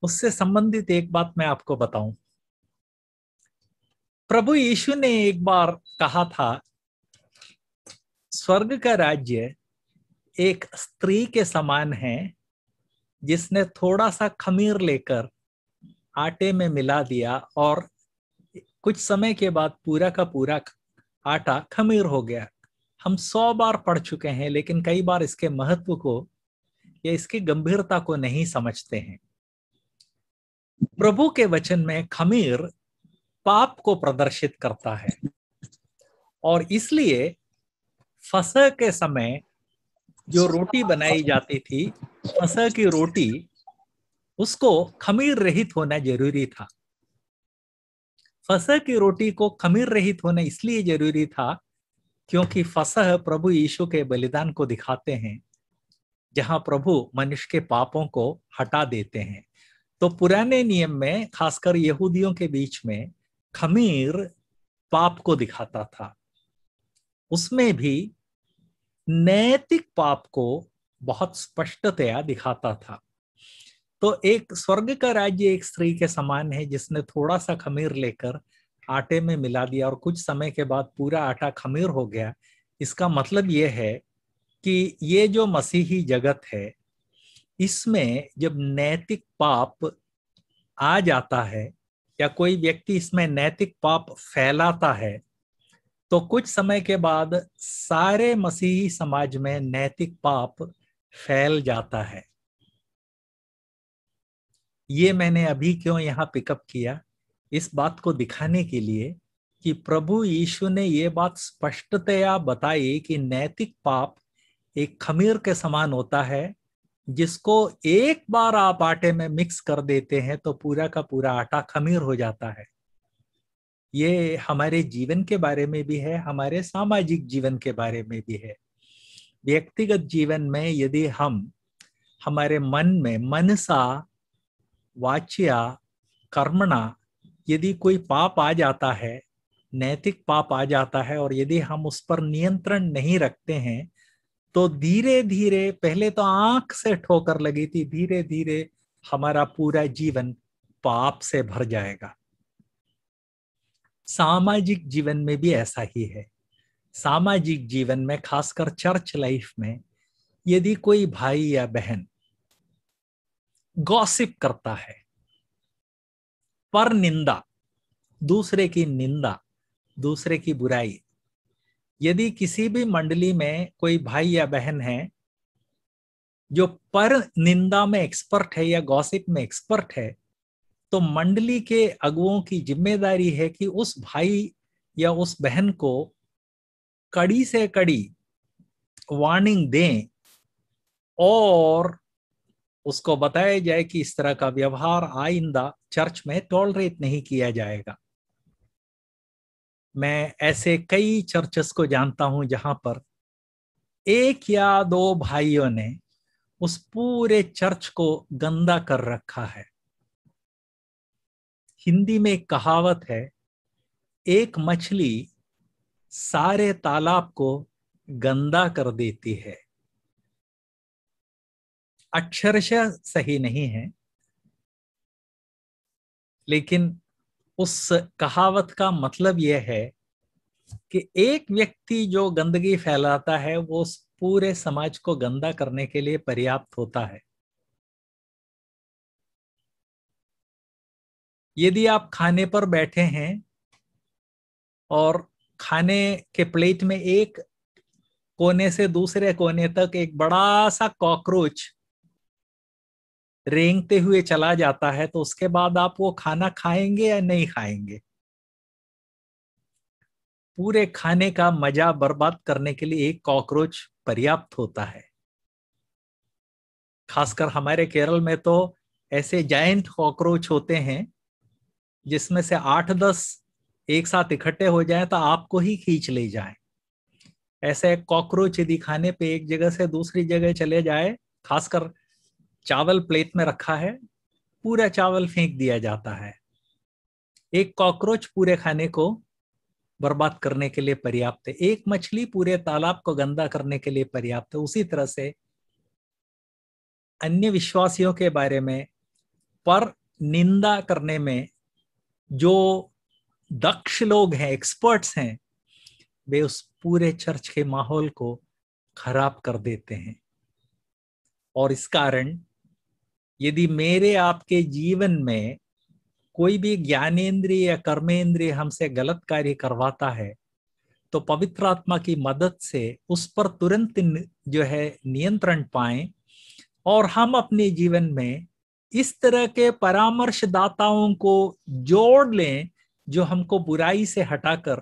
उससे संबंधित एक बात मैं आपको बताऊं प्रभु यीशु ने एक बार कहा था स्वर्ग का राज्य एक स्त्री के समान है जिसने थोड़ा सा खमीर लेकर आटे में मिला दिया और कुछ समय के बाद पूरा का पूरा आटा खमीर हो गया हम सौ बार पढ़ चुके हैं लेकिन कई बार इसके महत्व को या इसकी गंभीरता को नहीं समझते हैं प्रभु के वचन में खमीर पाप को प्रदर्शित करता है और इसलिए फसह के समय जो रोटी बनाई जाती थी फसह की रोटी उसको खमीर रहित होना जरूरी था फसह की रोटी को खमीर रहित होना इसलिए जरूरी था क्योंकि फसह प्रभु यीशु के बलिदान को दिखाते हैं जहां प्रभु मनुष्य के पापों को हटा देते हैं तो पुराने नियम में खासकर यहूदियों के बीच में खमीर पाप को दिखाता था उसमें भी नैतिक पाप को बहुत स्पष्टतया दिखाता था तो एक स्वर्ग का राज्य एक स्त्री के समान है जिसने थोड़ा सा खमीर लेकर आटे में मिला दिया और कुछ समय के बाद पूरा आटा खमीर हो गया इसका मतलब यह है कि ये जो मसीही जगत है इसमें जब नैतिक पाप आ जाता है या कोई व्यक्ति इसमें नैतिक पाप फैलाता है तो कुछ समय के बाद सारे मसीही समाज में नैतिक पाप फैल जाता है ये मैंने अभी क्यों यहाँ पिकअप किया इस बात को दिखाने के लिए कि प्रभु यीशु ने ये बात स्पष्टतया बताई कि नैतिक पाप एक खमीर के समान होता है जिसको एक बार आप आटे में मिक्स कर देते हैं तो पूरा का पूरा आटा खमीर हो जाता है ये हमारे जीवन के बारे में भी है हमारे सामाजिक जीवन के बारे में भी है व्यक्तिगत जीवन में यदि हम हमारे मन में मनसा वाच्या कर्मणा यदि कोई पाप आ जाता है नैतिक पाप आ जाता है और यदि हम उस पर नियंत्रण नहीं रखते हैं तो धीरे धीरे पहले तो आंख से ठोकर लगी थी धीरे धीरे हमारा पूरा जीवन पाप से भर जाएगा सामाजिक जीवन में भी ऐसा ही है सामाजिक जीवन में खासकर चर्च लाइफ में यदि कोई भाई या बहन गॉसिप करता है पर निंदा दूसरे की निंदा दूसरे की बुराई यदि किसी भी मंडली में कोई भाई या बहन है जो पर निंदा में एक्सपर्ट है या गॉसिप में एक्सपर्ट है तो मंडली के अगुओं की जिम्मेदारी है कि उस भाई या उस बहन को कड़ी से कड़ी वार्निंग दें और उसको बताया जाए कि इस तरह का व्यवहार आइंदा चर्च में टॉलरेट नहीं किया जाएगा मैं ऐसे कई चर्चेस को जानता हूं जहां पर एक या दो भाइयों ने उस पूरे चर्च को गंदा कर रखा है हिंदी में एक कहावत है एक मछली सारे तालाब को गंदा कर देती है अक्षरश सही नहीं है लेकिन उस कहावत का मतलब यह है कि एक व्यक्ति जो गंदगी फैलाता है वो पूरे समाज को गंदा करने के लिए पर्याप्त होता है यदि आप खाने पर बैठे हैं और खाने के प्लेट में एक कोने से दूसरे कोने तक एक बड़ा सा कॉकरोच रेंगते हुए चला जाता है तो उसके बाद आप वो खाना खाएंगे या नहीं खाएंगे पूरे खाने का मजा बर्बाद करने के लिए एक कॉकरोच पर्याप्त होता है खासकर हमारे केरल में तो ऐसे जायंट कॉकरोच होते हैं जिसमें से आठ दस एक साथ इकट्ठे हो जाए तो आपको ही खींच ले जाए ऐसे कॉकरोच यदि खाने पे एक जगह से दूसरी जगह चले जाए खासकर चावल प्लेट में रखा है पूरा चावल फेंक दिया जाता है एक कॉकरोच पूरे खाने को बर्बाद करने के लिए पर्याप्त है एक मछली पूरे तालाब को गंदा करने के लिए पर्याप्त है उसी तरह से अन्य विश्वासियों के बारे में पर निंदा करने में जो दक्ष लोग हैं एक्सपर्ट्स हैं वे उस पूरे चर्च के माहौल को खराब कर देते हैं और इस कारण यदि मेरे आपके जीवन में कोई भी ज्ञानेन्द्रिय या कर्मेंद्रिय हमसे गलत कार्य करवाता है तो पवित्र आत्मा की मदद से उस पर तुरंत जो है नियंत्रण पाए और हम अपने जीवन में इस तरह के परामर्शदाताओं को जोड़ लें जो हमको बुराई से हटाकर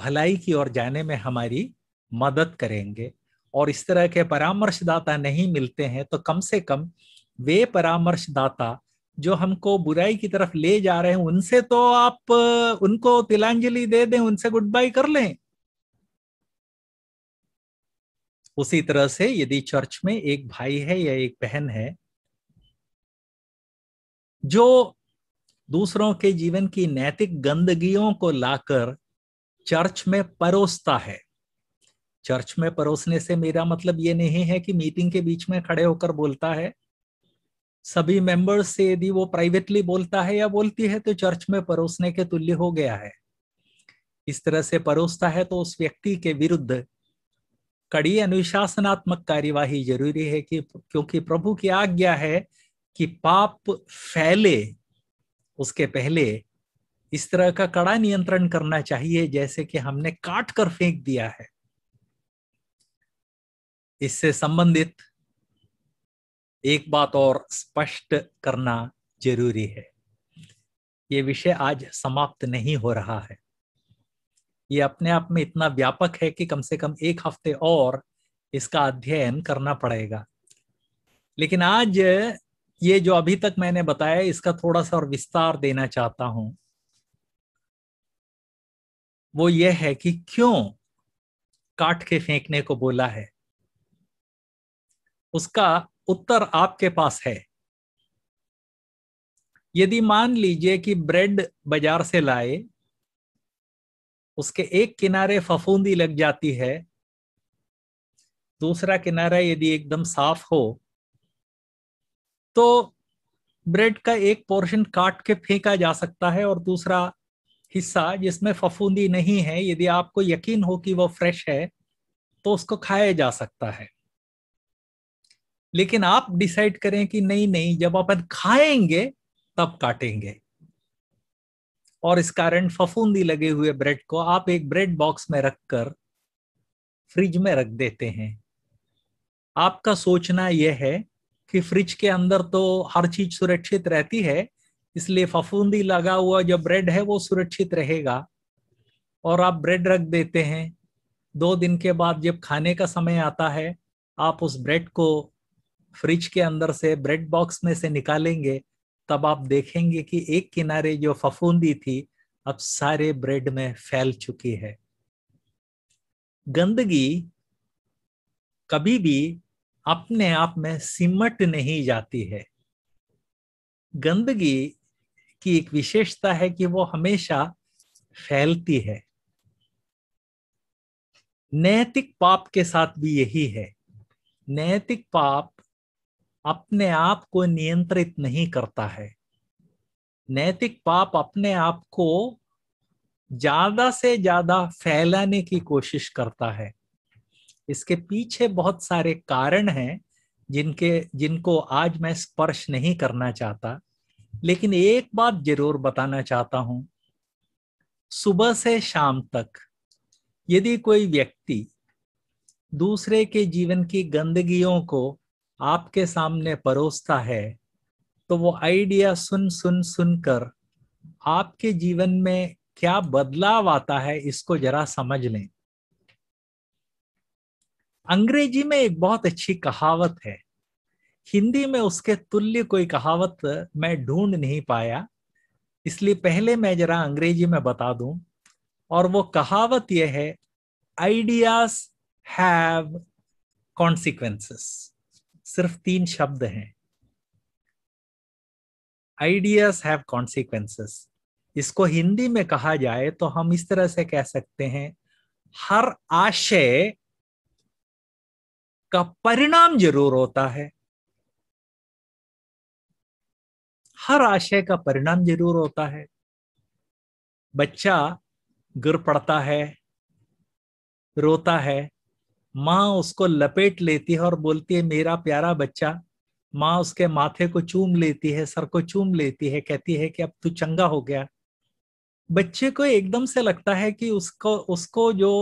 भलाई की ओर जाने में हमारी मदद करेंगे और इस तरह के परामर्शदाता नहीं मिलते हैं तो कम से कम वे परामर्शदाता जो हमको बुराई की तरफ ले जा रहे हैं उनसे तो आप उनको तिलांजलि दे दें उनसे गुड बाय कर लें उसी तरह से यदि चर्च में एक भाई है या एक बहन है जो दूसरों के जीवन की नैतिक गंदगियों को लाकर चर्च में परोसता है चर्च में परोसने से मेरा मतलब ये नहीं है कि मीटिंग के बीच में खड़े होकर बोलता है सभी मेंबर्स से यदि वो प्राइवेटली बोलता है या बोलती है तो चर्च में परोसने के तुल्य हो गया है इस तरह से परोसता है तो उस व्यक्ति के विरुद्ध कड़ी अनुशासनात्मक कार्यवाही जरूरी है कि क्योंकि प्रभु की आज्ञा है कि पाप फैले उसके पहले इस तरह का कड़ा नियंत्रण करना चाहिए जैसे कि हमने काट कर फेंक दिया है इससे संबंधित एक बात और स्पष्ट करना जरूरी है ये विषय आज समाप्त नहीं हो रहा है ये अपने आप में इतना व्यापक है कि कम से कम एक हफ्ते और इसका अध्ययन करना पड़ेगा लेकिन आज ये जो अभी तक मैंने बताया इसका थोड़ा सा और विस्तार देना चाहता हूं वो ये है कि क्यों काट के फेंकने को बोला है उसका उत्तर आपके पास है यदि मान लीजिए कि ब्रेड बाजार से लाए उसके एक किनारे फफूंदी लग जाती है दूसरा किनारा यदि एकदम साफ हो तो ब्रेड का एक पोर्शन काट के फेंका जा सकता है और दूसरा हिस्सा जिसमें फफूंदी नहीं है यदि आपको यकीन हो कि वह फ्रेश है तो उसको खाया जा सकता है लेकिन आप डिसाइड करें कि नहीं नहीं जब अपन खाएंगे तब काटेंगे और इस कारण फफूंदी लगे हुए ब्रेड को आप एक ब्रेड बॉक्स में रखकर फ्रिज में रख देते हैं आपका सोचना यह है कि फ्रिज के अंदर तो हर चीज सुरक्षित रहती है इसलिए फफूंदी लगा हुआ जो ब्रेड है वो सुरक्षित रहेगा और आप ब्रेड रख देते हैं दो दिन के बाद जब खाने का समय आता है आप उस ब्रेड को फ्रिज के अंदर से ब्रेड बॉक्स में से निकालेंगे तब आप देखेंगे कि एक किनारे जो फफूंदी थी अब सारे ब्रेड में फैल चुकी है गंदगी कभी भी अपने आप में सिमट नहीं जाती है गंदगी की एक विशेषता है कि वो हमेशा फैलती है नैतिक पाप के साथ भी यही है नैतिक पाप अपने आप को नियंत्रित नहीं करता है नैतिक पाप अपने आप को ज्यादा से ज्यादा फैलाने की कोशिश करता है इसके पीछे बहुत सारे कारण हैं जिनके जिनको आज मैं स्पर्श नहीं करना चाहता लेकिन एक बात जरूर बताना चाहता हूं सुबह से शाम तक यदि कोई व्यक्ति दूसरे के जीवन की गंदगियों को आपके सामने परोसता है तो वो आइडिया सुन सुन सुनकर आपके जीवन में क्या बदलाव आता है इसको जरा समझ लें अंग्रेजी में एक बहुत अच्छी कहावत है हिंदी में उसके तुल्य कोई कहावत मैं ढूंढ नहीं पाया इसलिए पहले मैं जरा अंग्रेजी में बता दूं और वो कहावत यह है आइडियाज हैव कॉन्सिक्वेंसेस सिर्फ तीन शब्द हैं आइडियाज हैव कॉन्सिक्वेंसेस इसको हिंदी में कहा जाए तो हम इस तरह से कह सकते हैं हर आशय का परिणाम जरूर होता है हर आशय का परिणाम जरूर होता है बच्चा गिर पड़ता है रोता है माँ उसको लपेट लेती है और बोलती है मेरा प्यारा बच्चा माँ उसके माथे को चूम लेती है सर को चूम लेती है कहती है कि अब तू चंगा हो गया बच्चे को एकदम से लगता है कि उसको उसको जो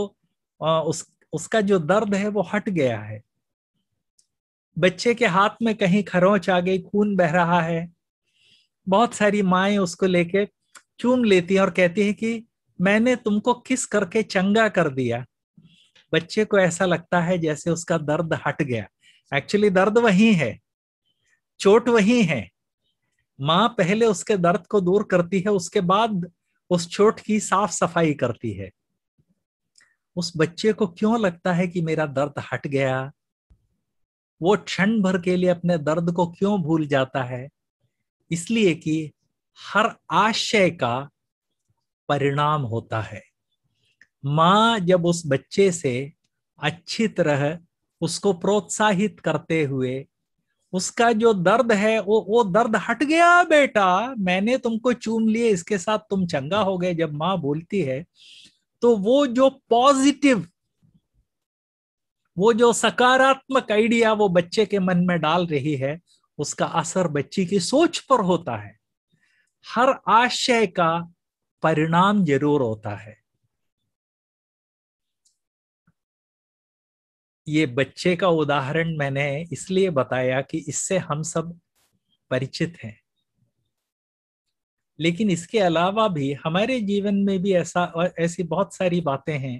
उस उसका जो दर्द है वो हट गया है बच्चे के हाथ में कहीं खरोंच आ गई खून बह रहा है बहुत सारी माए उसको लेके चूम लेती है और कहती है कि मैंने तुमको किस करके चंगा कर दिया बच्चे को ऐसा लगता है जैसे उसका दर्द हट गया एक्चुअली दर्द वही है चोट वही है माँ पहले उसके दर्द को दूर करती है उसके बाद उस चोट की साफ सफाई करती है उस बच्चे को क्यों लगता है कि मेरा दर्द हट गया वो क्षण भर के लिए अपने दर्द को क्यों भूल जाता है इसलिए कि हर आशय का परिणाम होता है माँ जब उस बच्चे से अच्छी तरह उसको प्रोत्साहित करते हुए उसका जो दर्द है वो वो दर्द हट गया बेटा मैंने तुमको चूम लिए इसके साथ तुम चंगा हो गए जब माँ बोलती है तो वो जो पॉजिटिव वो जो सकारात्मक आइडिया वो बच्चे के मन में डाल रही है उसका असर बच्ची की सोच पर होता है हर आशय का परिणाम जरूर होता है ये बच्चे का उदाहरण मैंने इसलिए बताया कि इससे हम सब परिचित हैं लेकिन इसके अलावा भी हमारे जीवन में भी ऐसा और ऐसी बहुत सारी बातें हैं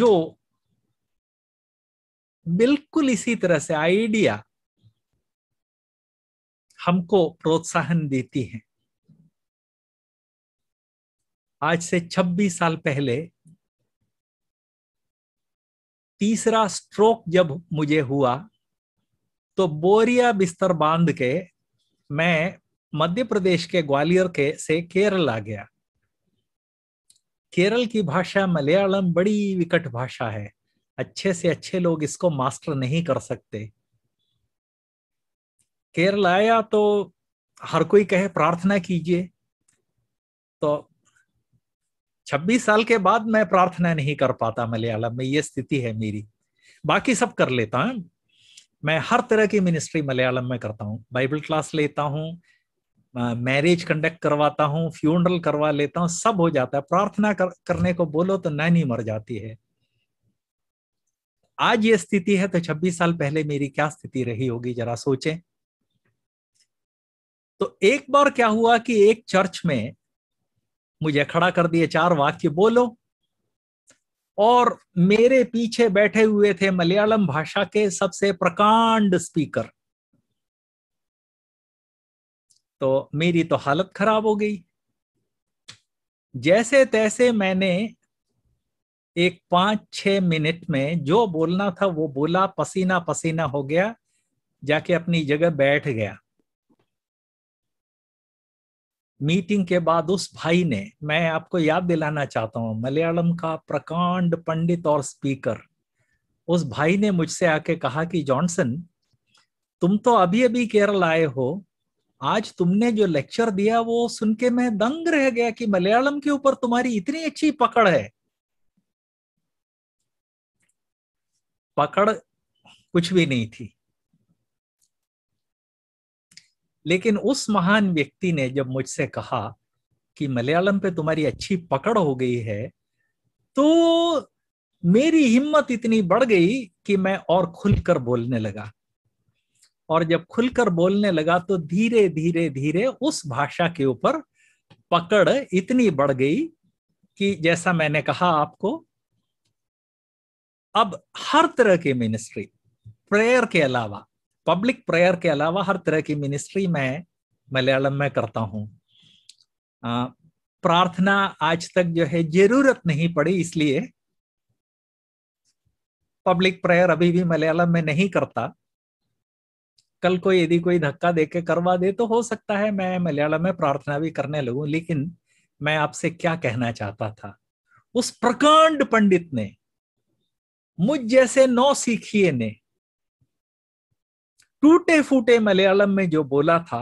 जो बिल्कुल इसी तरह से आइडिया हमको प्रोत्साहन देती हैं आज से 26 साल पहले तीसरा स्ट्रोक जब मुझे हुआ तो बोरिया बिस्तर बांध के मैं मध्य प्रदेश के ग्वालियर के से केरल आ गया केरल की भाषा मलयालम बड़ी विकट भाषा है अच्छे से अच्छे लोग इसको मास्टर नहीं कर सकते केरल आया तो हर कोई कहे प्रार्थना कीजिए तो छब्बीस साल के बाद मैं प्रार्थना नहीं कर पाता मलयालम में ये स्थिति है मेरी बाकी सब कर लेता हूँ मैं हर तरह की मिनिस्ट्री मलयालम में करता हूँ बाइबल क्लास लेता हूँ मैरिज कंडक्ट करवाता हूँ फ्यूनरल करवा लेता हूँ सब हो जाता है प्रार्थना कर, करने को बोलो तो नैनी मर जाती है आज ये स्थिति है तो 26 साल पहले मेरी क्या स्थिति रही होगी जरा सोचें तो एक बार क्या हुआ कि एक चर्च में मुझे खड़ा कर दिए चार वाक्य बोलो और मेरे पीछे बैठे हुए थे मलयालम भाषा के सबसे प्रकांड स्पीकर तो मेरी तो हालत खराब हो गई जैसे तैसे मैंने एक पांच छ मिनट में जो बोलना था वो बोला पसीना पसीना हो गया जाके अपनी जगह बैठ गया मीटिंग के बाद उस भाई ने मैं आपको याद दिलाना चाहता हूँ मलयालम का प्रकांड पंडित और स्पीकर उस भाई ने मुझसे आके कहा कि जॉनसन तुम तो अभी अभी केरल आए हो आज तुमने जो लेक्चर दिया वो सुन के मैं दंग रह गया कि मलयालम के ऊपर तुम्हारी इतनी अच्छी पकड़ है पकड़ कुछ भी नहीं थी लेकिन उस महान व्यक्ति ने जब मुझसे कहा कि मलयालम पे तुम्हारी अच्छी पकड़ हो गई है तो मेरी हिम्मत इतनी बढ़ गई कि मैं और खुलकर बोलने लगा और जब खुलकर बोलने लगा तो धीरे धीरे धीरे उस भाषा के ऊपर पकड़ इतनी बढ़ गई कि जैसा मैंने कहा आपको अब हर तरह की मिनिस्ट्री प्रेयर के अलावा पब्लिक प्रेयर के अलावा हर तरह की मिनिस्ट्री मैं मलयालम में करता हूँ प्रार्थना आज तक जो है जरूरत नहीं पड़ी इसलिए पब्लिक प्रेयर अभी भी मलयालम में नहीं करता कल को यदि कोई धक्का दे के करवा दे तो हो सकता है मैं मलयालम में प्रार्थना भी करने लगू लेकिन मैं आपसे क्या कहना चाहता था उस प्रकांड पंडित ने मुझ जैसे नौ सीखिए ने टूटे फूटे मलयालम में जो बोला था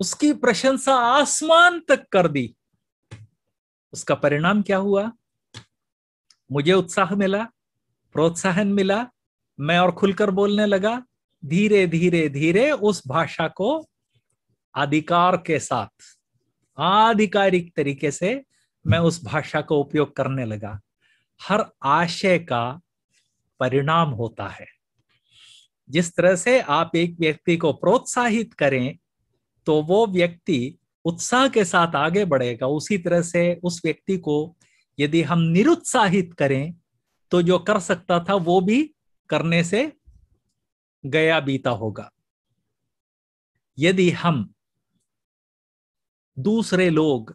उसकी प्रशंसा आसमान तक कर दी उसका परिणाम क्या हुआ मुझे उत्साह मिला प्रोत्साहन मिला मैं और खुलकर बोलने लगा धीरे धीरे धीरे उस भाषा को अधिकार के साथ आधिकारिक तरीके से मैं उस भाषा को उपयोग करने लगा हर आशय का परिणाम होता है जिस तरह से आप एक व्यक्ति को प्रोत्साहित करें तो वो व्यक्ति उत्साह के साथ आगे बढ़ेगा उसी तरह से उस व्यक्ति को यदि हम निरुत्साहित करें तो जो कर सकता था वो भी करने से गया बीता होगा यदि हम दूसरे लोग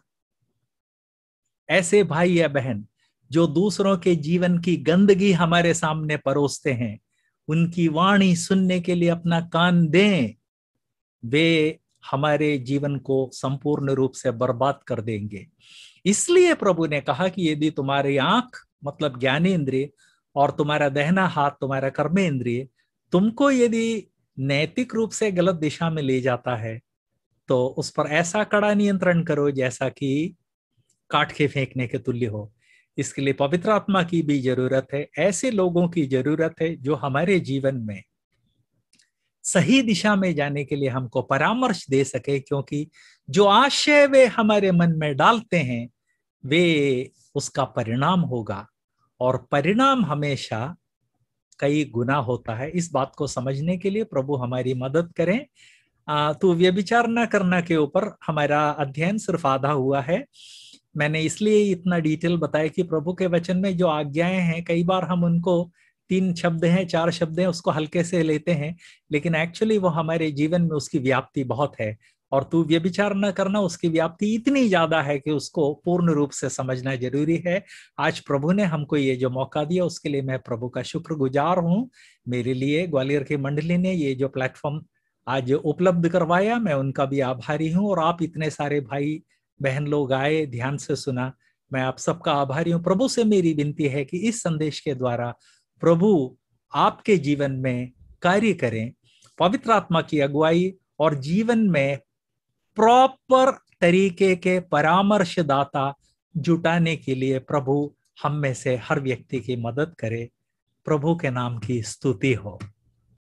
ऐसे भाई या बहन जो दूसरों के जीवन की गंदगी हमारे सामने परोसते हैं उनकी वाणी सुनने के लिए अपना कान दें वे हमारे जीवन को संपूर्ण रूप से बर्बाद कर देंगे इसलिए प्रभु ने कहा कि यदि तुम्हारी आंख मतलब ज्ञानेन्द्रिय और तुम्हारा दहना हाथ तुम्हारा कर्मेंद्रिय तुमको यदि नैतिक रूप से गलत दिशा में ले जाता है तो उस पर ऐसा कड़ा नियंत्रण करो जैसा कि काट के फेंकने के तुल्य हो इसके लिए पवित्र आत्मा की भी जरूरत है ऐसे लोगों की जरूरत है जो हमारे जीवन में सही दिशा में जाने के लिए हमको परामर्श दे सके क्योंकि जो आशय वे हमारे मन में डालते हैं वे उसका परिणाम होगा और परिणाम हमेशा कई गुना होता है इस बात को समझने के लिए प्रभु हमारी मदद करें तो व्यभिचार न करना के ऊपर हमारा अध्ययन सिर्फ आधा हुआ है मैंने इसलिए इतना डिटेल बताया कि प्रभु के वचन में जो आज्ञाएं हैं कई बार हम उनको तीन शब्द हैं चार शब्द हैं उसको हल्के से लेते हैं लेकिन एक्चुअली वो हमारे जीवन में उसकी व्याप्ति बहुत है और तू ये विचार न करना उसकी व्याप्ति इतनी ज्यादा है कि उसको पूर्ण रूप से समझना जरूरी है आज प्रभु ने हमको ये जो मौका दिया उसके लिए मैं प्रभु का शुक्र गुजार हूँ मेरे लिए ग्वालियर की मंडली ने ये जो प्लेटफॉर्म आज उपलब्ध करवाया मैं उनका भी आभारी हूँ और आप इतने सारे भाई बहन लोग आए ध्यान से सुना मैं आप सबका आभारी हूँ प्रभु से मेरी विनती है कि इस संदेश के द्वारा प्रभु आपके जीवन में कार्य करें पवित्र आत्मा की अगुवाई और जीवन में प्रॉपर तरीके के परामर्शदाता जुटाने के लिए प्रभु हम में से हर व्यक्ति की मदद करे प्रभु के नाम की स्तुति हो